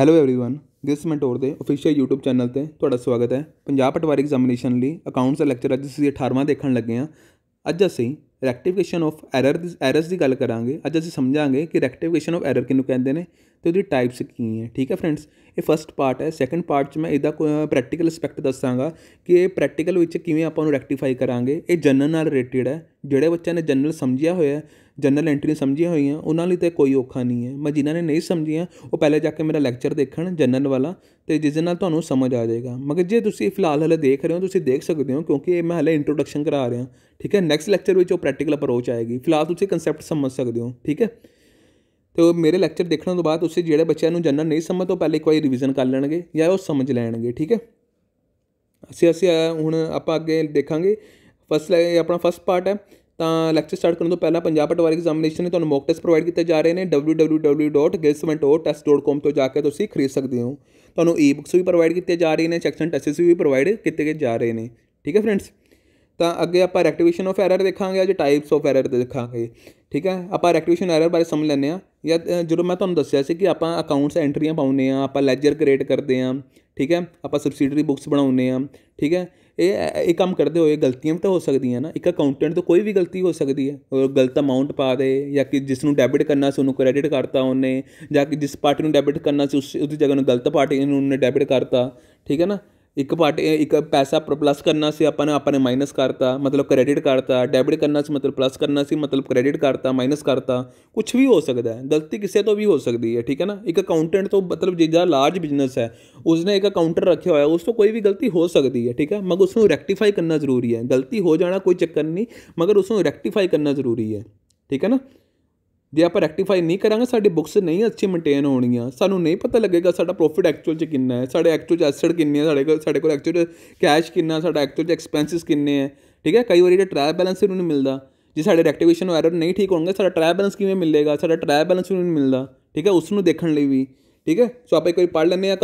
Hello everyone this mentor ਦੇ official YouTube channel ਤੇ ਤੁਹਾਡਾ ਸਵਾਗਤ ਹੈ ਪੰਜਾਬ ਪਟਵਾਰੀ ਐਗਜ਼ਾਮੀਨੇਸ਼ਨ ਲਈ ਅਕਾਊਂਟਸ ਦਾ ਲੈਕਚਰ ਅੱਜ ਅਸੀਂ 18ਵਾਂ ਦੇਖਣ ਲੱਗੇ ਆਂ ਅੱਜ ਅਸੀਂ ਰੈਕਟੀਫਿਕੇਸ਼ਨ ਆਫ ਐਰਰ ਐਰਰਸ ਦੀ ਗੱਲ ਕਰਾਂਗੇ ਅੱਜ ਅਸੀਂ ਸਮਝਾਂਗੇ ਕਿ ਰੈਕਟੀਫਿਕੇਸ਼ਨ ਆਫ ਐਰਰ ਕਿਹਨੂੰ ਕਹਿੰਦੇ ਨੇ ਤੇ ਉਹਦੀ ਟਾਈਪਸ ਕੀ ਹੈ ਠੀਕ ਹੈ ਫਰੈਂਡਸ ਇਹ ਫਰਸਟ ਪਾਰਟ ਹੈ ਸੈਕੰਡ ਪਾਰਟ 'ਚ ਮੈਂ ਇਹਦਾ ਪ੍ਰੈਕਟੀਕਲ ਐਸਪੈਕਟ ਦੱਸਾਂਗਾ ਕਿ ਇਹ ਪ੍ਰੈਕਟੀਕਲ ਵਿੱਚ ਕਿਵੇਂ ਆਪਾਂ ਨੂੰ ਰੈਕਟੀਫਾਈ ਕਰਾਂਗੇ ਇਹ ਜਨਰਲ ਨਾਲ ਰਿਲੇਟਡ ਹੈ ਜਿਹੜੇ ਬੱਚਿਆਂ ਨੇ ਜਨਰਲ ਸਮਝਿਆ ਹੋਇਆ ਜਨਰਲ ਐਂਟਰੀ ਸਮਝੀਆਂ ਹੋਈਆਂ ਉਹਨਾਂ ਲਈ ਤਾਂ ਕੋਈ ਔਖਾ ਨਹੀਂ ਹੈ ਮੈਂ ਜਿਨ੍ਹਾਂ ਨੇ ਨਹੀਂ ਸਮਝੀਆਂ ਉਹ ਪਹਿਲੇ ਜਾ ਕੇ ਮੇਰਾ ਲੈਕਚਰ ਦੇਖਣ ਜਨਰਲ ਵਾਲਾ ਤੇ ਜਿਸ ਦੇ ਨਾਲ ਤੁਹਾਨੂੰ ਸਮਝ ਆ ਜਾਏਗਾ ਮਗਰ ਜੇ ਤੁਸੀਂ ਫਿਲਹਾਲ ਹਲੇ ਦੇਖ ਰਹੇ ਹੋ ਤੁਸੀਂ ਦੇਖ ਸਕਦੇ ਹੋ ਕਿਉਂਕਿ ਇਹ ਮੈਂ ਹਲੇ ਇੰਟਰੋਡਕਸ਼ਨ ਕਰਾ ਰਿਹਾ ਠੀਕ ਹੈ ਨੈਕਸਟ ਲੈਕਚਰ ਵਿੱਚ ਉਹ ਪ੍ਰੈਕਟੀਕਲ ਅਪਰੋਚ ਆਏਗੀ ਫਿਲਹਾਲ ਤੁਸੀਂ ਕਨਸੈਪਟ ਸਮਝ ਸਕਦੇ ਹੋ ਠੀਕ ਹੈ ਤੇ ਮੇਰੇ ਲੈਕਚਰ ਦੇਖਣ ਤੋਂ ਬਾਅਦ ਤੁਸੀਂ ਜਿਹੜੇ ਬੱਚਿਆਂ ਨੂੰ ਜਨਰਲ ਨਹੀਂ ਸਮਝ ਤੋਂ ਪਹਿਲੇ ਇੱਕ ਵਾਰੀ ਰਿਵੀਜ਼ਨ ਕਰ ਲੈਣਗੇ ਜਾਂ ਉਹ ਸਮਝ ਲੈਣਗੇ ਠੀਕ ਹੈ ਅਸੀਂ ਅਸੀਂ ਹੁਣ ਆਪਾਂ ਅੱਗੇ ਦੇਖਾਂਗੇ ਫਸਟ ਆਪਣਾ ਫਸਟ ਪਾਰਟ ਹੈ ਤਾਂ ਲੈਕਚਰ ਸਟਾਰਟ ਕਰਨ ਤੋਂ ਪਹਿਲਾਂ ਪੰਜਾਬ ਪਟਵਾਰੀ ਐਗਜ਼ਾਮੀਨੇਸ਼ਨ ਨੇ ਤੁਹਾਨੂੰ ਮੌਕ ਟੈਸਟ ਪ੍ਰੋਵਾਈਡ ਕੀਤੇ ਜਾ ਰਹੇ ਨੇ www.gilsmentotest.com ਤੋਂ ਜਾ ਕੇ ਤੁਸੀਂ ਖਰੀਦ ਸਕਦੇ ਹੋ ਤੁਹਾਨੂੰ ਈ-ਬੁੱਕਸ ਵੀ ਪ੍ਰੋਵਾਈਡ ਕੀਤੇ ਜਾ ਰਹੇ ਨੇ ਸੈਕਸ਼ਨ ਟੈਸਟਸ ਵੀ ਪ੍ਰੋਵਾਈਡ ਕੀਤੇ ਜਾ ਰਹੇ ਨੇ ਠੀਕ ਹੈ ਫਰੈਂਡਸ ਤਾਂ ਅੱਗੇ ਆਪਾਂ ਰੈਕਟੀਵੇਸ਼ਨ ਆਫ ਐਰਰ ਦੇਖਾਂਗੇ ਅੱਜ ਟਾਈਪਸ ਆਫ ਐਰਰ ਦੇਖਾਂਗੇ ਠੀਕ ਹੈ ਆਪਾਂ ਰੈਕਟੀਵੇਸ਼ਨ ਐਰਰ ਬਾਰੇ ਸਮਝ ਲੈਂਦੇ ਆ ਜਾਂ ਜਦੋਂ ਮੈਂ ਤੁਹਾਨੂੰ ਦੱਸਿਆ ਸੀ ਕਿ ਆਪਾਂ ਅਕਾਊਂਟਸ ਐਂਟਰੀਆਂ ਪਾਉਨੇ ਆ ਆਪਾਂ ਲੈਜਰ ਕ੍ਰੀਏਟ ਕਰਦੇ ਆ ਠੀਕ ਹੈ ਆਪਾਂ ਸਬਸਿਡਰੀ ਬੁੱਕਸ ਬਣਾਉਨੇ ਆ ਠੀਕ ਹੈ ਇਹ ਇਹ ਕੰਮ ਕਰਦੇ ਹੋਏ ਗਲਤੀਆਂ ਵੀ ਤਾਂ ਹੋ ਸਕਦੀਆਂ ਨਾ ਇੱਕ ਅਕਾਊਂਟੈਂਟ ਤੋਂ ਕੋਈ ਵੀ ਗਲਤੀ ਹੋ ਸਕਦੀ ਹੈ ਉਹ ਗਲਤ ਅਮਾਉਂਟ ਪਾ ਦੇ ਜਾਂ ਕਿ ਜਿਸ ਨੂੰ ਡੈਬਿਟ ਕਰਨਾ ਸੀ ਉਹਨੂੰ ਕ੍ਰੈਡਿਟ ਕਰਤਾ ਉਹਨੇ ਜਾਂ ਕਿ ਜਿਸ ਪਾਰਟੀ ਨੂੰ ਡੈਬਿਟ ਕਰਨਾ ਸੀ ਉਸ ਉਹਦੀ ਜਗ੍ਹਾ ਨੂੰ ਗਲਤ ਪਾਰਟੀ ਨੂੰ ਉਹਨੇ ਡੈਬਿਟ ਕਰਤਾ ਠੀਕ ਹੈ ਨਾ ਇੱਕ ਪਾਰਟ ਇੱਕ ਪੈਸਾ ਪਲੱਸ ਕਰਨਾ ਸੀ ਆਪਾਂ ਨੇ ਆਪਾਂ ਨੇ ਮਾਈਨਸ ਕਰਤਾ ਮਤਲਬ ਕ੍ਰੈਡਿਟ ਕਰਤਾ ਡੈਬਿਟ ਕਰਨਾ ਸੀ ਮਤਲਬ ਪਲੱਸ ਕਰਨਾ ਸੀ ਮਤਲਬ ਕ੍ਰੈਡਿਟ ਕਰਤਾ ਮਾਈਨਸ ਕਰਤਾ ਕੁਝ ਵੀ ਹੋ ਸਕਦਾ ਹੈ ਗਲਤੀ ਕਿਸੇ ਤੋਂ ਵੀ ਹੋ ਸਕਦੀ ਹੈ ਠੀਕ ਹੈ ਨਾ ਇੱਕ ਅਕਾਊਂਟੈਂਟ ਤੋਂ ਮਤਲਬ ਜਿਹਦਾ ਲਾਰਜ ਬਿਜ਼ਨਸ ਹੈ ਉਸਨੇ ਇੱਕ ਅਕਾਊਂਟਰ ਰੱਖਿਆ ਹੋਇਆ ਉਸ ਤੋਂ ਕੋਈ ਵੀ ਗਲਤੀ ਹੋ ਸਕਦੀ ਹੈ ਠੀਕ ਹੈ ਮਗਰ ਉਸ ਨੂੰ ਰੈਕਟੀਫਾਈ ਕਰਨਾ ਜ਼ਰੂਰੀ ਹੈ ਗਲਤੀ ਹੋ ਜਾਣਾ ਕੋਈ ਚੱਕਰ ਨਹੀਂ ਮਗਰ ਉਸ ਨੂੰ ਰੈਕਟੀਫਾਈ ਕਰਨਾ ਜ਼ਰੂਰੀ ਹੈ ਠੀਕ ਹੈ ਨਾ ਜੇ ਆਪਾਂ ਰੈਕਟੀਫਾਈ ਨਹੀਂ ਕਰਾਂਗੇ ਸਾਡੀ ਬੁੱਕਸ ਨਹੀਂ ਅੱਛੀ ਮੇਨਟੇਨ ਹੋਣੀਆਂ ਸਾਨੂੰ ਨਹੀਂ ਪਤਾ ਲੱਗੇਗਾ ਸਾਡਾ ਪ੍ਰੋਫਿਟ ਐਕਚੁਅਲ ਚ ਕਿੰਨਾ ਹੈ ਸਾਡੇ ਐਕਚੁਅਲ ਚ ਐਸੈਟ ਕਿੰਨੇ ਆ ਸਾਡੇ ਕੋਲ ਸਾਡੇ ਕੋਲ ਐਕਚੁਅਲ ਕੈਸ਼ ਕਿੰਨਾ ਸਾਡਾ ਐਕਚੁਅਲ ਚ ਐਕਸਪੈਂਸਸ ਕਿੰਨੇ ਹੈ ਠੀਕ ਹੈ ਕਈ ਵਾਰੀ ਜਿਹੜਾ ਟ੍ਰਾਇਲ ਬੈਲੈਂਸ ਨੂੰ ਨਹੀਂ ਮਿਲਦਾ ਜੇ ਸਾਡੇ ਰੈਕਟੀਫਿਕੇਸ਼ਨ ਐਰਰ ਨਹੀਂ ਠੀਕ ਹੋਣਗੇ ਸਾਡਾ ਟ੍ਰਾਇਲ ਬੈਲੈਂਸ ਕਿਵੇਂ ਮਿਲੇਗਾ ਸਾਡਾ ਟ੍ਰਾਇਲ ਬੈਲੈਂਸ ਨੂੰ ਨਹੀਂ ਮਿਲਦਾ ਠੀਕ ਹੈ ਉਸ ਨੂੰ ਦੇਖਣ ਲਈ ਵੀ ਠੀਕ ਹੈ ਸੋ ਆਪਾਂ ਇੱਕ ਵਾਰੀ ਪੜ੍ਹ ਲੈਂਦੇ ਆ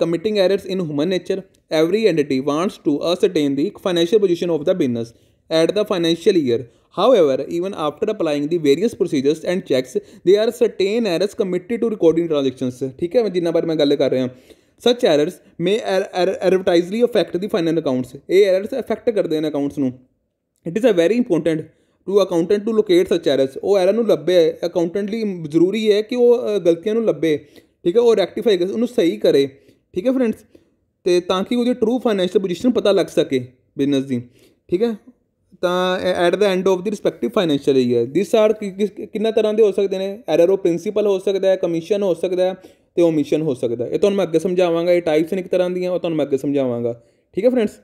committing errors in human nature every entity wants to ascertain the financial position of the business at the financial year However, even after applying the various procedures and checks, there are certain errors committed to recording transactions. ਠੀਕ ਹੈ ਜਿੰਨਾ ਬਾਰੇ ਮੈਂ ਗੱਲ ਕਰ ਰਿਹਾ such errors may adversely affect the final accounts ਇਹ errors affect ਕਰਦੇ ਨੇ ਅਕਾਊਂਟਸ ਨੂੰ it is a very important to accountant to locate such errors ਉਹ ਐਰਰ ਨੂੰ ਲੱਭੇ ਅਕਾਊਂਟੈਂਟ ਲਈ ਜ਼ਰੂਰੀ ਹੈ ਕਿ ਉਹ ਗਲਤੀਆਂ ਨੂੰ ਲੱਭੇ ਠੀਕ ਹੈ ਉਹ ਰੈਕਟੀਫਾਈ ਕਰੇ ਉਹਨੂੰ ਸਹੀ ਕਰੇ ਠੀਕ ਹੈ ਫਰੈਂਡਸ ਤੇ ਤਾਂ ਕਿ ਉਹਦੀ ਟਰੂ ਫਾਈਨੈਂਸ਼ੀਅਲ ਪੋਜੀਸ਼ਨ ਪਤਾ ਲੱਗ ਸਕੇ ਬਿਜ਼ਨਸ ਦੀ ਠੀਕ ਹੈ ਤਾਂ at the end of the respective financial year this are ਕਿੰਨਾ ਤਰ੍ਹਾਂ ਦੇ ਹੋ ਸਕਦੇ ਨੇ ਐਰਰ ਆਫ ਪ੍ਰਿੰਸੀਪਲ ਹੋ ਸਕਦਾ ਹੈ ਕਮਿਸ਼ਨ ਹੋ ਸਕਦਾ ਹੈ ਤੇ ਓਮਿਸ਼ਨ ਹੋ ਸਕਦਾ ਹੈ ਇਹ ਤੁਹਾਨੂੰ ਮੈਂ ਅੱਗੇ ਸਮਝਾਵਾਂਗਾ ਇਹ ਟਾਈਪਸ ਨੇ ਇੱਕ ਤਰ੍ਹਾਂ ਦੀਆਂ ਉਹ ਤੁਹਾਨੂੰ ਮੈਂ ਅੱਗੇ ਸਮਝਾਵਾਂਗਾ ਠੀਕ ਹੈ ਫਰੈਂਡਸ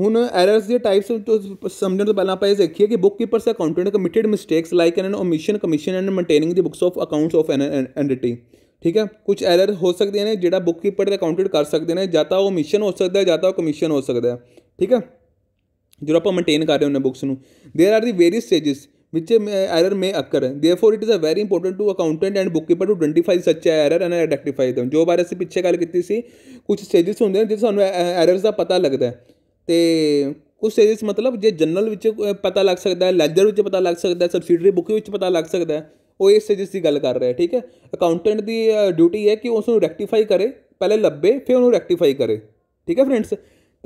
ਹੁਣ ਐਰਰਸ ਦੇ ਟਾਈਪਸ ਸਮਝਣ ਤੋਂ ਪਹਿਲਾਂ ਆਪਾਂ ਇਹ ਦੇਖੀਏ ਕਿ bookkeepers accountant committed mistakes like an omission commission and maintaining the books of accounts of an entity ਠੀਕ ਹੈ ਕੁਝ ਐਰਰ ਹੋ ਸਕਦੇ ਨੇ ਜਿਹੜਾ ਬੁੱਕ ਕੀਪਰ ਤੇ ਅਕਾਊਂਟੈਂਟ ਕਰ ਸਕਦੇ ਨੇ ਜਾਂ ਤਾਂ ਉਹ ਹੋ ਸਕਦਾ ਹੈ ਜਾਂ ਤਾਂ ਉਹ ਕਮਿਸ਼ਨ ਹੋ ਸਕਦਾ ਹੈ ਠੀਕ ਹੈ ਜਦੋਂ ਆਪਾਂ ਮੇਨਟੇਨ ਕਰ ਰਹੇ ਹੁੰਦੇ ਬੁੱਕਸ ਨੂੰ there are the various stages ਵਿੱਚ error may occur Therefore, it is a very important to accountant and bookkeeper to identify such a error and identify them. ਜੋ ਬਾਰੇ ਅਸੀਂ ਪਿੱਛੇ ਗੱਲ ਕੀਤੀ ਸੀ ਕੁਝ ਸਟੇजेस ਹੁੰਦੇ ਨੇ ਜਿਸ ਸਾਨੂੰ ਐਰਰਸ uh, uh, ਦਾ ਪਤਾ ਲੱਗਦਾ ਤੇ ਕੁਝ ਸਟੇजेस ਮਤਲਬ ਜੇ ਜਨਰਲ uh, ਵਿੱਚ ਪਤਾ ਲੱਗ ਸਕਦਾ ਹੈ ਲੈਜਰ ਵਿੱਚ ਪਤਾ ਲੱਗ ਸਕਦਾ ਹੈ ਸਬਸਿਡਰੀ ਬੁੱਕ ਵਿੱਚ ਪਤਾ ਲੱਗ ਸਕਦਾ ਹੈ ਉਹ ਇਸ ਸਟੇजेस ਦੀ ਗੱਲ ਕਰ ਰਿਹਾ ਠੀਕ ਹੈ ਅਕਾਊਂਟੈਂਟ ਦੀ ਡਿਊਟੀ ਹੈ ਕਿ ਉਸ ਨੂੰ ਰੈਕਟੀਫਾਈ ਕਰੇ ਪਹਿਲੇ ਲੱਭੇ ਫਿਰ ਉਹਨੂੰ ਰੈਕਟੀਫਾਈ ਕਰੇ ਠੀਕ ਹੈ ਫਰੈਂਡਸ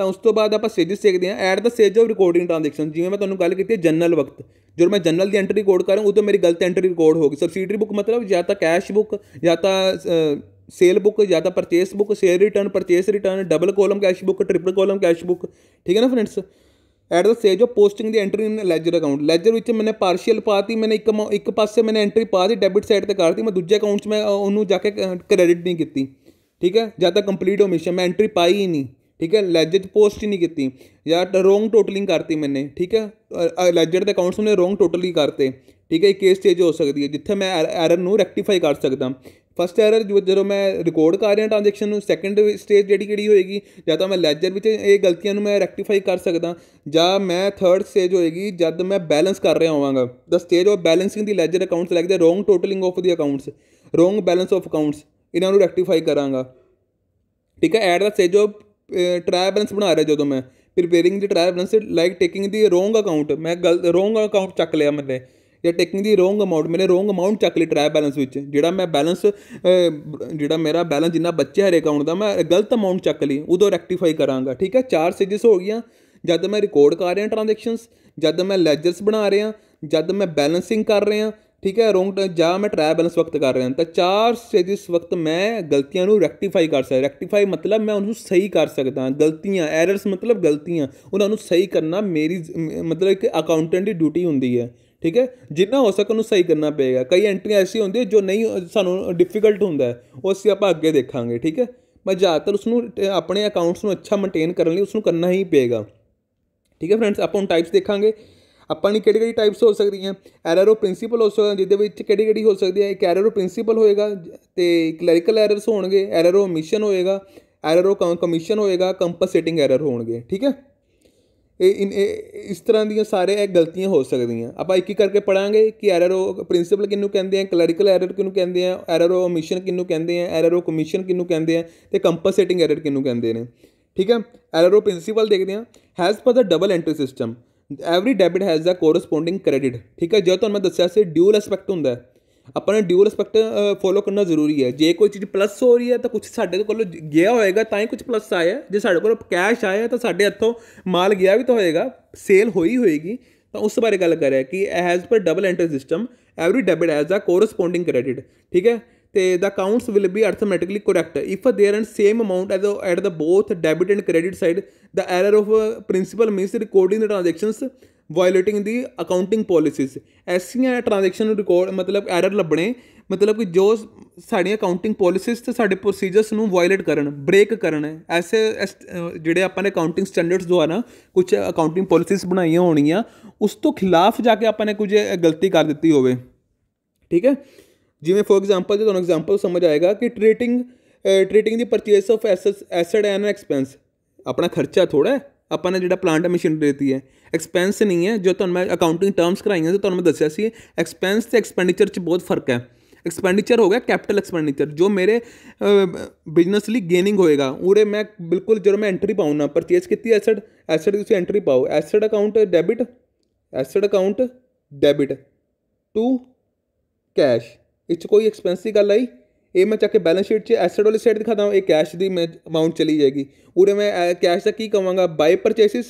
ਤਾਂ ਉਸ ਤੋਂ ਬਾਅਦ ਆਪਾਂ ਸਟੇਜਸ ਦੇਖਦੇ ਹਾਂ at the stage of recording transaction ਜਿਵੇਂ ਮੈਂ ਤੁਹਾਨੂੰ ਗੱਲ ਕੀਤੀ ਹੈ ਜਨਰਲ ਵਕਤ ਜਦੋਂ ਮੈਂ ਜਨਰਲ ਦੀ ਐਂਟਰੀ ਰਿਕਾਰਡ ਕਰਾਂ ਉਦੋਂ ਮੇਰੀ ਗਲਤ ਐਂਟਰੀ ਰਿਕਾਰਡ ਹੋ ਗਈ ਸਬਸਿਡਰੀ ਬੁੱਕ ਮਤਲਬ ਜਾਂ ਤਾਂ ਕੈਸ਼ ਬੁੱਕ ਜਾਂ ਤਾਂ ਸੇਲ ਬੁੱਕ ਜਾਂ ਤਾਂ purchase book sale return purchase return double column cash book triple column cash book ਠੀਕ ਹੈ ਨਾ friends at the stage of posting the entry in ledger account ledger ਵਿੱਚ ਮੈਨੇ ਪਾਰਸ਼ੀਅਲ ਪਾਤੀ ਮੈਨੇ ਇੱਕ ਇੱਕ ਪਾਸੇ ਮੈਨੇ ਐਂਟਰੀ ਪਾਤੀ ਡੈਬਿਟ ਸਾਈਡ ਤੇ ਕਰਤੀ ਮੈਂ ਦੂਜੇ ਅਕਾਊਂਟ 'ਚ ਮੈਂ ਉਹਨੂੰ ਜਾ ਕੇ ਕ੍ਰੈਡਿਟ ਨਹੀਂ ਕੀਤੀ ਠੀਕ ਹੈ ਜਾਂ ਤਾਂ ਕੰਪਲੀਟ ਓਮਿਸ਼ਨ ਮੈਂ ਐਂਟਰੀ ਪਾਈ ਹੀ ਨਹੀਂ ਠੀਕ ਹੈ ਲੈਜਿਟ ਪੋਸਟ ਹੀ ਨਹੀਂ ਕੀਤੀ ਯਾਰ ਰੋਂਗ ਟੋਟਲਿੰਗ ਕਰਤੀ ਮੈਨੇ ਠੀਕ ਹੈ ਲੈਜਿਟ ਦੇ ਅਕਾਊਂਟਸ ਉਹਨੇ ਰੋਂਗ ਟੋਟਲੀ ਕਰਤੇ ਠੀਕ ਹੈ ਇਹ ਕੇਸ ਚੇਂਜ ਹੋ ਸਕਦੀ ਹੈ ਜਿੱਥੇ ਮੈਂ ਐਰਰ ਨੂੰ ਰੈਕਟੀਫਾਈ ਕਰ ਸਕਦਾ ਫਸਟ ਐਰਰ ਜਦੋਂ ਮੈਂ ਰਿਕਾਰਡ ਕਰ ਰਿਹਾ ਟ੍ਰਾਂਜੈਕਸ਼ਨ ਨੂੰ ਸੈਕੰਡ ਸਟੇਜ ਜਿਹੜੀ ਕਿਹੜੀ ਹੋਏਗੀ ਜਾਂ ਤਾਂ ਮੈਂ ਲੈਜਰ ਵਿੱਚ ਇਹ ਗਲਤੀਆਂ ਨੂੰ ਮੈਂ ਰੈਕਟੀਫਾਈ ਕਰ ਸਕਦਾ ਜਾਂ ਮੈਂ ਥਰਡ ਸਟੇਜ ਹੋਏਗੀ ਜਦ ਮੈਂ ਬੈਲੈਂਸ ਕਰ ਰਿਹਾ ਹੋਵਾਂਗਾ the stage of balancing the ledger accounts like the wrong totalling of the accounts wrong balance of accounts ਇਹਨਾਂ ਨੂੰ ਰੈਕਟੀਫਾਈ ਕਰਾਂਗਾ ਠੀਕ ਹੈ at the stage of trial balance ਬਣਾ ਰਿਹਾ ਜਦੋਂ ਮੈਂ preparing the trial balance like taking the wrong account ਮੈਂ ਗਲਤ ਰੋਂਗ ਅਕਾਊਂਟ ਚੱਕ ਲਿਆ ਮੈਨੇ ਜਾਂ ਟੇਕਿੰਗ ਦੀ ਰੋਂਗ ਅਮਾਉਂਟ ਮੇਰੇ ਰੋਂਗ ਅਮਾਉਂਟ ਚੱਕ ਲਈ ਟ੍ਰਾਇ ਬੈਲੈਂਸ ਵਿੱਚ ਜਿਹੜਾ ਮੈਂ ਬੈਲੈਂਸ ਜਿਹੜਾ ਮੇਰਾ ਬੈਲੈਂਸ ਜਿੰਨਾ ਬਚਿਆ ਹਰ ਅਕਾਊਂਟ ਦਾ ਮੈਂ ਗਲਤ ਅਮਾਉਂਟ ਚੱਕ ਲਈ ਉਦੋਂ ਰੈਕਟੀਫਾਈ ਕਰਾਂਗਾ ਠੀਕ ਹੈ ਚਾਰ ਸਟੇਜਸ ਹੋ ਗਈਆਂ ਜਦ ਮੈਂ ਰਿਕਾਰਡ ਕਰ ਰਿਹਾ ਟ੍ਰਾਂਜੈਕਸ਼ਨਸ ਜਦ ਮੈਂ ਲੈਜਰਸ ਬਣਾ ਰਿਹਾ ਜਦ ਮੈਂ ਬੈਲੈਂਸਿੰਗ ਕਰ ਰਿਹਾ ਠੀਕ ਹੈ ਰੋਂਗ ਜਾਂ ਮੈਂ ਟ੍ਰਾਇ ਬੈਲੈਂਸ ਵਕਤ ਕਰ ਰਿਹਾ ਤਾਂ ਚਾਰ ਸਟੇਜਸ ਵਕਤ ਮੈਂ ਗਲਤੀਆਂ ਨੂੰ ਰੈਕਟੀਫਾਈ ਕਰ ਸਕਦਾ ਰੈਕਟੀਫਾਈ ਮਤਲਬ ਮੈਂ ਉਹਨੂੰ ਸਹੀ ਕਰ ਸਕਦਾ ਗਲਤੀਆਂ ਐਰਰਸ ਮਤਲਬ ਗਲਤੀਆਂ ਉਹਨਾਂ ਨੂੰ ਸਹੀ ਕਰਨਾ ਮੇਰੀ ਮਤਲਬ ਇੱਕ ਅਕਾਊਂਟੈਂਟ ਦੀ ਡਿਊਟੀ ਹੁੰਦੀ ਹੈ ਠੀਕ ਹੈ ਜਿੰਨਾ ਹੋ ਸਕੇ ਉਹਨੂੰ ਸਹੀ ਕਰਨਾ ਪਏਗਾ ਕਈ ਐਂਟਰੀਆਂ ਐਸੀ ਹੁੰਦੀ ਜੋ ਨਹੀਂ ਸਾਨੂੰ ਡਿਫਿਕਲਟ ਹੁੰਦਾ ਉਹ ਅਸੀਂ ਆਪਾਂ ਅੱਗੇ ਦੇਖਾਂਗੇ ਠੀਕ ਹੈ ਮੈਂ ਜ਼ਿਆਦਾਤਰ ਉਸ ਨੂੰ ਆਪਣੇ ਅਕਾਊਂਟਸ ਨੂੰ ਅੱਛਾ ਮੇਨਟੇਨ ਕਰਨ ਲਈ ਉਸ ਨੂੰ ਕਰਨਾ ਹੀ ਪਏਗਾ ਠੀਕ ਹੈ ਫਰੈਂਡਸ ਆਪਾਂ ਉਹਨਾਂ ਟਾਈਪਸ ਦੇਖਾਂਗੇ ਆਪਾਂ ਨੇ ਕਿਹੜੀ ਕਿਹੜੀ ਟਾਈਪਸ ਹੋ ਸਕਦੀਆਂ ਐਰਰ ਪ੍ਰਿੰਸੀਪਲ ਹੋ ਸਕਦਾ ਜਿਹਦੇ ਵਿੱਚ ਕਿਹੜੀ ਕਿਹੜੀ ਹੋ ਸਕਦੀ ਹੈ ਇੱਕ ਐਰਰ ਪ੍ਰਿੰਸੀਪਲ ਹੋਏਗਾ ਤੇ ਕਲੈਰੀਕਲ ਐਰਰਸ ਹੋਣਗੇ ਐਰਰ ਮਿਸ਼ਨ ਹੋਏਗਾ ਐਰਰ ਕਮਿਸ਼ਨ ਹੋਏਗਾ ਕੰਪਨਸੇਟਿੰਗ ਐਰਰ ਹੋਣਗੇ ਠੀਕ ਹੈ ਇਹ ਇਸ ਤਰ੍ਹਾਂ ਦੀਆਂ ਸਾਰੇ ਇਹ ਗਲਤੀਆਂ ਹੋ ਸਕਦੀਆਂ ਆਪਾਂ ਇੱਕ ਇੱਕ ਕਰਕੇ ਪੜਾਂਗੇ ਕਿ ਐਰਰ ਪ੍ਰਿੰਸੀਪਲ ਕਿਹਨੂੰ ਕਹਿੰਦੇ ਆ ਕਲੈਰੀਕਲ ਐਰਰ ਕਿਹਨੂੰ ਕਹਿੰਦੇ ਆ ਐਰਰ ਮਿਸ਼ਨ ਕਿਹਨੂੰ ਕਹਿੰਦੇ ਆ ਐਰਰ ਕਮਿਸ਼ਨ ਕਿਹਨੂੰ ਕਹਿੰਦੇ ਆ ਤੇ ਕੰਪਨਸੇਟਿੰਗ ਐਰਰ ਕਿਹਨੂੰ ਕਹਿੰਦੇ ਨੇ ਠੀਕ ਹੈ ਐਰਰ ਪ੍ਰਿੰਸੀਪਲ ਦੇਖਦੇ ਆ as per the double entry system every debit has the corresponding credit ਠੀਕ ਹੈ ਜਦੋਂ ਤੁਹਾਨੂੰ ਮੈਂ ਦੱਸਿਆ ਸੀ ਡਿਊਲ ਐਸਪੈਕਟ ਹੁੰਦਾ ਆਪਾਂ ਨੇ ਡਿਊਲ ਐਸਪੈਕਟ ਫੋਲੋ ਕਰਨਾ ਜ਼ਰੂਰੀ ਹੈ ਜੇ ਕੋਈ ਚੀਜ਼ ਪਲੱਸ ਹੋ ਰਹੀ ਹੈ ਤਾਂ ਕੁਝ ਸਾਡੇ ਕੋਲ ਗਿਆ ਹੋਏਗਾ ਤਾਂ ਹੀ ਕੁਝ ਪਲੱਸ ਆਇਆ ਜੇ ਸਾਡੇ ਕੋਲ ਕੈਸ਼ ਆਇਆ ਤਾਂ ਸਾਡੇ ਹੱਥੋਂ ਮਾਲ ਗਿਆ ਵੀ ਤਾਂ ਹੋਏਗਾ ਸੇਲ ਹੋਈ ਹੋਏਗੀ ਤਾਂ ਉਸ ਬਾਰੇ ਗੱਲ ਕਰ ਰਿਹਾ ਕਿ as per double entry system every debit has the corresponding credit ਠੀਕ ਹੈ ਤੇ the counts will be arithmetically correct if there are same amount as at the both debit and credit side the error of uh, principal means recording the transactions violating the accounting policies ਐਸੀਆਂ transaction ਨੂੰ record ਮਤਲਬ error ਲੱਭਣੇ ਮਤਲਬ ਕਿ ਜੋ ਸਾਡੀਆਂ accounting policies ਤੇ ਸਾਡੇ ਪ੍ਰੋਸੀਜਰਸ ਨੂੰ ਵਾਇਲੇਟ ਕਰਨ ਬ੍ਰੇਕ ਕਰਨ ਐਸੇ ਜਿਹੜੇ ਆਪਾਂ ਨੇ ਅਕਾਊਂਟਿੰਗ ਸਟੈਂਡਰਡਸ ਦੁਆਰਾ ਕੁਝ ਅਕਾਊਂਟਿੰਗ ਪਾਲਿਸੀਜ਼ ਬਣਾਈਆਂ ਹੋਣੀਆਂ ਉਸ ਤੋਂ ਖਿਲਾਫ ਜਾ ਕੇ ਆਪਾਂ ਨੇ ਕੁਝ ਗਲਤੀ ਕਰ ਦਿੱਤੀ ਹੋਵੇ ਠੀਕ ਹੈ ਜਿਵੇਂ ਫੋਰ ਐਗਜ਼ਾਮਪਲ ਜੇ ਤੁਹਾਨੂੰ ਐਗਜ਼ਾਮਪਲ ਸਮਝ ਆਏਗਾ ਕਿ ਟ੍ਰੇਡਿੰਗ ਟ੍ਰੇਡਿੰਗ ਦੀ purchase of assets asset and expense ਆਪਣਾ ਖਰਚਾ ਥੋੜਾ ਹੈ ਆਪਾਂ ਨੇ ਜਿਹੜਾ ਪਲਾਂਟ ਮਸ਼ੀਨ ਦੇਤੀ ਹੈ ਐਕਸਪੈਂਸ ਨਹੀਂ ਹੈ ਜੋ ਤੁਹਾਨੂੰ ਮੈਂ ਅਕਾਊਂਟਿੰਗ ਟਰਮਸ ਕਰਾਈਆਂ ਸੀ ਤੁਹਾਨੂੰ ਮੈਂ ਦੱਸਿਆ ਸੀ ਐਕਸਪੈਂਸ ਤੇ ਐਕਸਪੈਂਡੀਚਰ 'ਚ ਬਹੁਤ ਫਰਕ ਹੈ ਐਕਸਪੈਂਡੀਚਰ ਹੋ ਗਿਆ ਕੈਪੀਟਲ ਐਕਸਪੈਂਡੀਚਰ ਜੋ ਮੇਰੇ ਬਿਜ਼ਨਸ ਲਈ ਗੇਨਿੰਗ ਹੋਏਗਾ ਉਰੇ ਮੈਂ ਬਿਲਕੁਲ ਜਦੋਂ ਮੈਂ ਐਂਟਰੀ ਪਾਉਣਾ ਪਰਚੇਸ ਕੀਤੀ ਐਸੈਟ ਐਸੈਟ ਦੀ ਤੁਸੀਂ ਐਂਟਰੀ ਪਾਓ asset account debit asset account debit to cash ਇਹ 'ਚ ਕੋਈ ਐਕਸਪੈਂਸ ਦੀ ਗੱਲ ਆਈ ਇਹ ਮੈਂ ਚੱਕ ਕੇ ਬੈਲੈਂਸ ਸ਼ੀਟ 'ਚ ਐਸੈਟ ਵਾਲੀ ਸਾਈਡ ਦਿਖਾਦਾ ਹਾਂ ਇਹ ਕੈਸ਼ ਦੀ ਅਮਾਉਂਟ ਚਲੀ ਜਾਏਗੀ ਉਰੇ ਮੈਂ ਕੈਸ਼ ਦਾ ਕੀ ਕਵਾਂਗਾ ਬਾਈ ਪਰਚੇਸਿਸ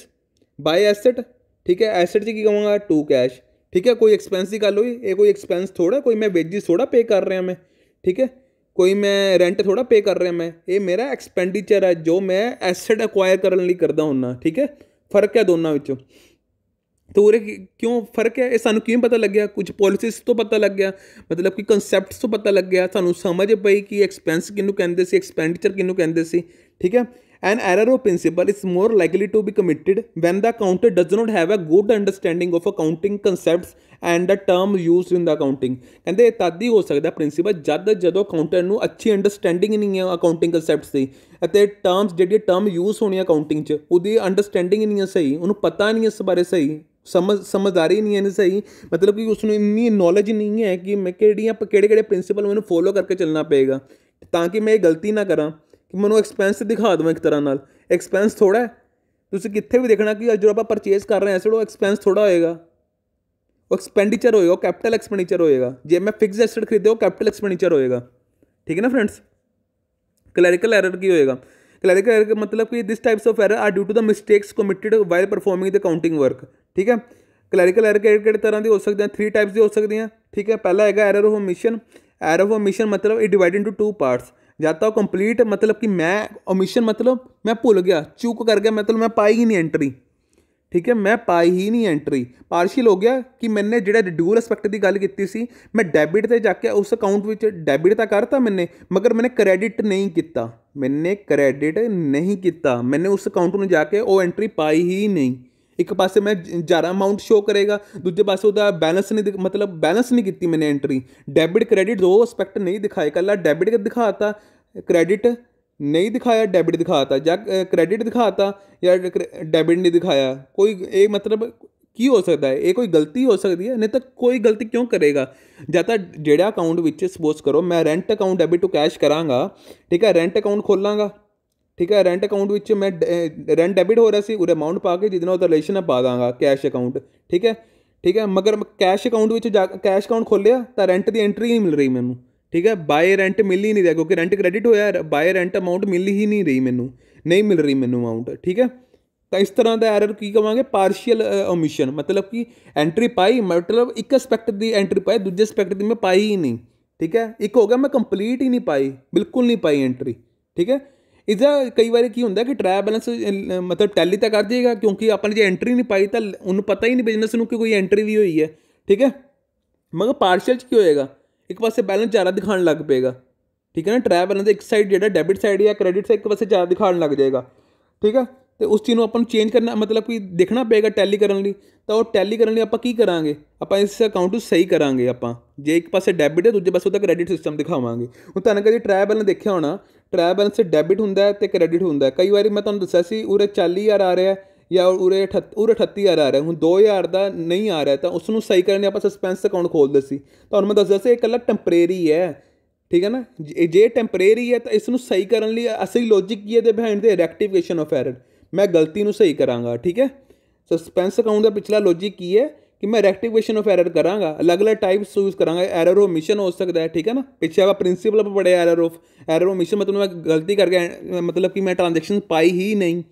ਬਾਈ ਐਸੈਟ ਠੀਕ ਹੈ ਐਸੈਟ 'ਚ ਕੀ ਕਵਾਂਗਾ ਟੂ ਕੈਸ਼ ਠੀਕ ਹੈ ਕੋਈ ਐਕਸਪੈਂਸ ਦੀ ਗੱਲ ਹੋਈ ਇਹ ਕੋਈ ਐਕਸਪੈਂਸ ਥੋੜਾ ਕੋਈ ਮੈਂ ਵੇਜਿਸ ਥੋੜਾ ਪੇ ਕਰ ਰਿਹਾ ਮੈਂ ਠੀਕ ਹੈ ਕੋਈ ਮੈਂ ਰੈਂਟ ਥੋੜਾ ਪੇ ਕਰ ਰਿਹਾ ਮੈਂ ਇਹ ਮੇਰਾ ਐਕਸਪੈਂਡੀਚਰ ਹੈ ਜੋ ਮੈਂ ਐਸੈਟ ਅਕਵਾਇਰ ਕਰਨ ਲਈ ਕਰਦਾ ਹੁੰਨਾ ਠੀਕ ਹੈ ਫਰਕ ਹੈ ਦੋਨਾਂ ਵਿੱਚੋਂ ਤਾਂ ਉਹ ਕਿਉਂ ਫਰਕ ਹੈ ਇਹ ਸਾਨੂੰ ਕਿਵੇਂ ਪਤਾ ਲੱਗਿਆ ਕੁਝ ਪਾਲਿਸੀਜ਼ ਤੋਂ ਪਤਾ ਲੱਗਿਆ ਮਤਲਬ ਕਿ ਕਨਸੈਪਟਸ ਤੋਂ ਪਤਾ ਲੱਗਿਆ ਸਾਨੂੰ ਸਮਝ ਪਈ ਕਿ ਐਕਸਪੈਂਸ ਕਿਹਨੂੰ ਕਹਿੰਦੇ ਸੀ ਐਕਸਪੈਂਡੀਚਰ ਕਿਹਨੂੰ ਕਹਿੰਦੇ ਸੀ ਠੀਕ ਹੈ ਐਨ error of principle is more likely to be committed when the counter does not have a good understanding of accounting concepts and the term used in the accounting ਕਹਿੰਦੇ ਤਦ ਹੀ ਹੋ ਸਕਦਾ ਪ੍ਰਿੰਸੀਪਲ ਜਦ ਜਦੋਂ ਕਾਊਂਟਰ ਨੂੰ ਅੱਛੀ ਅੰਡਰਸਟੈਂਡਿੰਗ ਨਹੀਂ ਹੈ ਅਕਾਊਂਟਿੰਗ ਕਨਸੈਪਟਸ ਦੀ ਅਤੇ ਟਰਮਸ ਜਿਹੜੇ ਟਰਮ ਯੂਜ਼ ਹੋਣੀ ਅਕਾਊਂਟਿੰਗ 'ਚ ਉਹਦੀ ਅੰਡਰਸਟੈਂਡਿੰਗ ਨਹੀਂ ਹੈ ਸਹੀ ਉਹਨੂੰ ਪਤਾ ਨਹੀਂ ਇਸ ਬਾਰੇ ਸਹੀ ਸਮਝ ਸਮਝਦਾਰੀ ਨਹੀਂ ਇਹਨੂੰ ਸਹੀ ਮਤਲਬ ਕਿ ਉਸ ਨੂੰ ਇੰਨੀ ਨੌਲੇਜ ਨਹੀਂ ਹੈ ਕਿ ਮੈਂ ਕਿਹੜੀਆਂ ਕਿਹੜੇ ਕਿਹੜੇ ਪ੍ਰਿੰਸੀਪਲ ਮੈਨੂੰ ਫੋਲੋ ਕਰਕੇ ਚੱਲਣਾ ਪਏਗਾ ਤਾਂ ਕਿ ਮੈਂ ਇਹ ਗਲਤੀ ਨਾ ਕਰਾਂ ਕਿ ਮੈਨੂੰ ਐਕਸਪੈਂਸ ਦਿਖਾ ਦਵਾਂ ਇੱਕ ਤਰ੍ਹਾਂ ਨਾਲ ਐਕਸਪੈਂਸ ਥੋੜਾ ਤੁਸੀਂ ਕਿੱਥੇ ਵੀ ਦੇਖਣਾ ਕਿ ਜਦੋਂ ਆਪਾਂ ਪਰਚੇਸ ਕਰ ਰਹੇ ਹਾਂ ਸੋ ਐਕਸਪੈਂਸ ਥੋੜਾ ਹੋਏਗਾ ਉਹ ਐਕਸਪੈਂਡੀਚਰ ਹੋਏਗਾ ਉਹ ਕੈਪੀਟਲ ਐਕਸਪੈਂਡੀਚਰ ਹੋਏਗਾ ਜੇ ਮੈਂ ਫਿਕਸ ਐਸਿਡ ਖਰੀਦੇ ਉਹ ਕੈਪੀਟਲ ਐਕਸਪੈਂਡੀਚਰ ਹੋਏਗਾ ਠੀਕ ਹੈ ਨਾ ਫਰੈਂਡਸ ਕਲੈਰੀਕਲ ਐਰਰ ਕੀ ਹੋਏਗਾ ਕਲੈਰੀਕਲ ਐਰਰ ਮਤਲਬ ਕਿ this types of error are due to the mistakes committed while performing the counting work ਠੀਕ ਹੈ ਕਲੈਰੀਕਲ ਐਰਰ ਕਿਹੜੇ ਕਿਹੜੇ ਤਰ੍ਹਾਂ ਦੀ ਹੋ ਆ 3 ਟਾਈਪਸ ਦੀ ਹੋ ਸਕਦੀਆਂ ਠੀਕ ਹੈ ਪਹਿਲਾ ਹੈਗਾ error of omission error of omission ਮਤਲਬ it divide into two parts ਜਾਂ ਤਾਂ ਕੰਪਲੀਟ ਮਤਲਬ ਕਿ ਮੈਂ ਓਮਿਸ਼ਨ ਮਤਲਬ ਮੈਂ ਭੁੱਲ ਗਿਆ ਚੁੱਕ ਕਰ ਗਿਆ ਮਤਲਬ ਮੈਂ ਪਾਈ ਹੀ ਨਹੀਂ ਐਂਟਰੀ ਠੀਕ ਹੈ ਮੈਂ ਪਾਈ ਹੀ ਨਹੀਂ ਐਂਟਰੀ ਪਾਰਸ਼ੀਅਲ ਹੋ ਗਿਆ ਕਿ ਮੈਨੇ ਜਿਹੜਾ ਡਿਡਿਊਲ ਐਸਪੈਕਟ ਦੀ ਗੱਲ ਕੀਤੀ ਸੀ ਮੈਂ ਡੈਬਿਟ ਤੇ ਜਾ ਕੇ ਉਸ ਅਕਾਊਂਟ ਵਿੱਚ ਡੈਬਿਟ ਤਾਂ ਕਰਤਾ ਮੈਨੇ ਮਗਰ ਮੈਨੇ ਕ੍ਰੈਡਿਟ ਨਹੀਂ ਕੀਤਾ ਮੈਨੇ ਕ੍ਰੈਡਿਟ ਨਹੀਂ ਕੀਤਾ ਮੈਨੇ ਉਸ ਅਕਾਊਂਟ ਨੂੰ ਜਾ ਕੇ ਉਹ ਐਂਟਰੀ ਪਾਈ ਹੀ ਨਹੀਂ एक पास मैं ज़्यादा अमाउंट शो करेगा दूजे पास बैलेंस नहीं दिख मतलब बैलेंस नहीं की मैंने एंट्री डेबिट क्रेडिट दो एस्पैक्ट नहीं दिखाए कला डेबिट दिखाता क्रेडिट नहीं दिखाया डेबिट दिखाता या क्रेडिट दिखाता या डेबिट नहीं दिखाया कोई ये मतलब की हो सकता है ये कोई गलती हो सकती है नहीं तो कोई गलती क्यों करेगा जैसा जेड़ा अकाउंट सपोज करो मैं rent account debit to cash करा ठीक है रेंट अकाउंट खोलागा ਠੀਕ ਹੈ ਰੈਂਟ ਅਕਾਊਂਟ ਵਿੱਚ ਮੈਂ ਰੈਂਟ ਡੈਬਿਟ ਹੋ ਰਿਹਾ ਸੀ ਉਹ ਅਮਾਉਂਟ ਪਾ ਕੇ ਜਿਹਦੇ ਉਹ ਰਿਲੇਸ਼ਨ ਆ ਪਾ ਦਾਂਗਾ ਕੈਸ਼ ਅਕਾਊਂਟ ਠੀਕ ਹੈ ਠੀਕ ਹੈ ਮਗਰ ਕੈਸ਼ ਅਕਾਊਂਟ ਵਿੱਚ ਜਾ ਕੈਸ਼ ਅਕਾਊਂਟ ਖੋਲਿਆ ਤਾਂ ਰੈਂਟ ਦੀ ਐਂਟਰੀ ਨਹੀਂ ਮਿਲ ਰਹੀ ਮੈਨੂੰ ਠੀਕ ਹੈ ਬਾਏ ਰੈਂਟ ਮਿਲ ਹੀ ਨਹੀਂ ਰਿਹਾ ਕਿਉਂਕਿ ਰੈਂਟ ਕ੍ਰੈਡਿਟ ਹੋਇਆ ਬਾਏ ਰੈਂਟ ਅਮਾਉਂਟ ਮਿਲ ਹੀ ਨਹੀਂ ਰਹੀ ਮੈਨੂੰ ਨਹੀਂ ਮਿਲ ਰਹੀ ਮੈਨੂੰ ਅਮਾਉਂਟ ਠੀਕ ਹੈ ਤਾਂ ਇਸ ਤਰ੍ਹਾਂ ਦਾ ਐਰਰ ਕੀ ਕਵਾਂਗੇ ਪਾਰਸ਼ੀਅਲ ਓਮਿਸ਼ਨ ਮਤਲਬ ਕਿ ਐਂਟਰੀ ਪਾਈ ਮਤਲਬ ਇੱਕ ਐਸਪੈਕਟ ਦੀ ਐਂਟਰੀ ਪਾਈ ਦੂਜੇ ਐਸਪੈਕਟ ਦੀ ਮੈਂ ਪਾਈ ਹੀ ਨਹੀਂ ਠੀਕ ਹੈ ਇੱਕ ਹੋ ਗਿਆ ਮੈਂ ਕੰਪਲੀਟ ਹੀ ਨਹੀਂ ਪਾਈ ਬਿਲਕੁਲ ਨਹੀਂ ਪਾਈ ਐਂਟਰੀ ਠੀਕ ਹੈ ਇਦਾਂ ਕਈ ਵਾਰੀ ਕੀ ਹੁੰਦਾ ਕਿ ਟਰਾਇਲ ਬੈਲੈਂਸ ਮਤਲਬ ਟੈਲੀ ਤਾਂ ਕਰ ਜਾਏਗਾ ਕਿਉਂਕਿ ਆਪਾਂ ਜੇ ਐਂਟਰੀ ਨਹੀਂ ਪਾਈ ਤਾਂ ਉਹਨੂੰ ਪਤਾ ਹੀ ਨਹੀਂ ਬਿਜ਼ਨਸ ਨੂੰ ਕਿ ਕੋਈ ਐਂਟਰੀ ਵੀ ਹੋਈ ਹੈ ਠੀਕ ਹੈ ਮਗਰ ਪਾਰਸ਼ਲ ਚ ਕੀ ਹੋਏਗਾ ਇੱਕ ਪਾਸੇ ਬੈਲੈਂਸ ਜ਼ਿਆਦਾ ਦਿਖਾਣ ਲੱਗ ਪਏਗਾ ਠੀਕ ਹੈ ਨਾ ਟਰਾਇਲ ਬੈਲੈਂਸ ਦੇ ਇੱਕ ਸਾਈਡ ਜਿਹੜਾ ਡੈਬਿਟ ਸਾਈਡ ਜਾਂ ਕ੍ਰੈਡਿਟ ਸਾਈਡ ਇੱਕ ਪਾਸੇ ਜ਼ਿਆਦਾ ਦਿਖਾਣ ਲੱਗ ਜਾਏਗਾ ਠੀਕ ਹੈ ਤੇ ਉਸ ਚੀਜ਼ ਨੂੰ ਆਪਾਂ ਨੂੰ ਚੇਂਜ ਕਰਨਾ ਮਤਲਬ ਕਿ ਦੇਖਣਾ ਪਏਗਾ ਟੈਲੀ ਕਰਨ ਲਈ ਤਾਂ ਉਹ ਟੈਲੀ ਕਰਨ ਲਈ ਆਪਾਂ ਕੀ ਕਰਾਂਗੇ ਆਪਾਂ ਇਸ ਅਕਾਊਂਟ ਨੂੰ ਸਹੀ ਕਰਾਂਗੇ ਆਪਾਂ ਜੇ ਇੱਕ ਪਾਸੇ ਡੈਬਿਟ ਹੈ ਦੂਜੇ ਪਾਸੇ ਉਹਦਾ ਕ੍ਰੈਡਿਟ ਸਿਸਟਮ ਦਿਖਾਵਾਂਗੇ ਹੁਣ ਤੁਹਾਨੂੰ ਕਦੀ ਟਰਾਇਲ ਬੈਲੈਂਸ ਦੇਖਿਆ ਹੋਣਾ ਟਰਾਇਲ ਬੈਲੈਂਸ ਡੈਬਿਟ ਹੁੰਦਾ ਹੈ ਤੇ ਕ੍ਰੈਡਿਟ ਹੁੰਦਾ ਹੈ ਕਈ ਵਾਰੀ ਮੈਂ ਤੁਹਾਨੂੰ ਦੱਸਿਆ ਸੀ ਉਰੇ 40000 ਆ ਰਿਹਾ ਜਾਂ ਉਰੇ 38 ਉਰੇ 38000 ਆ ਰਿਹਾ ਹੁਣ 2000 ਦਾ ਨਹੀਂ ਆ ਰਿਹਾ ਤਾਂ ਉਸ ਨੂੰ ਸਹੀ ਕਰਨ ਲਈ ਆਪਾਂ ਸਸਪੈਂਸ ਅਕਾਊਂਟ ਖੋਲਦੇ ਸੀ ਤੁਹਾਨੂੰ ਮੈਂ ਦੱਸਿਆ ਸੀ ਇਹ ਇਕੱਲਾ ਟੈਂਪਰੇਰੀ ਹੈ ਠੀਕ ਹੈ ਨਾ ਜੇ ਟੈਂਪਰੇਰੀ ਹੈ ਤਾਂ ਇਸ ਨੂੰ ਸਹੀ ਕਰਨ ਲਈ ਅਸਲੀ ਲੌਜੀਕ ਕੀ ਹੈ ਦੇ ਬਿਹਾਈਂਡ ਦੇ ਰੈਕਟੀਫਿਕੇਸ਼ਨ ਆਫ ਐਰਰ ਮੈਂ ਗਲਤੀ ਨੂੰ ਸਹੀ ਕਰਾਂਗਾ ਠੀਕ ਹੈ ਸਸਪੈਂਸ ਅਕਾਊਂਟ ਦਾ ਪਿਛਲਾ ਲੌਜੀਕ ਕੀ ਹੈ ਕਿ ਮੈਂ ਰੈਕਟੀਫਿਕੇਸ਼ਨ ਆਫ ਐਰਰ ਕਰਾਂਗਾ ਅਲੱਗ-ਅਲੱਗ ਟਾਈਪਸ ਯੂਜ਼ ਕਰਾਂਗਾ ਐਰਰ ਮਿਸ਼ਨ ਹੋ ਸਕਦਾ ਹੈ ਠੀਕ ਹੈ ਨਾ ਪਿੱਛੇ ਆਪਾਂ ਪ੍ਰਿੰਸੀਪਲ ਆਪਾਂ ਪੜਿਆ ਐਰਰ ਆਫ ਐਰਰ ਮਿਸ਼ਨ ਮਤਲਬ ਮੈਂ ਗਲਤੀ ਕਰ ਗਿਆ ਮਤਲਬ ਕਿ ਮੈਂ ਟ੍ਰਾਂਜੈਕਸ਼ਨ ਪਾਈ ਹੀ ਨਹੀਂ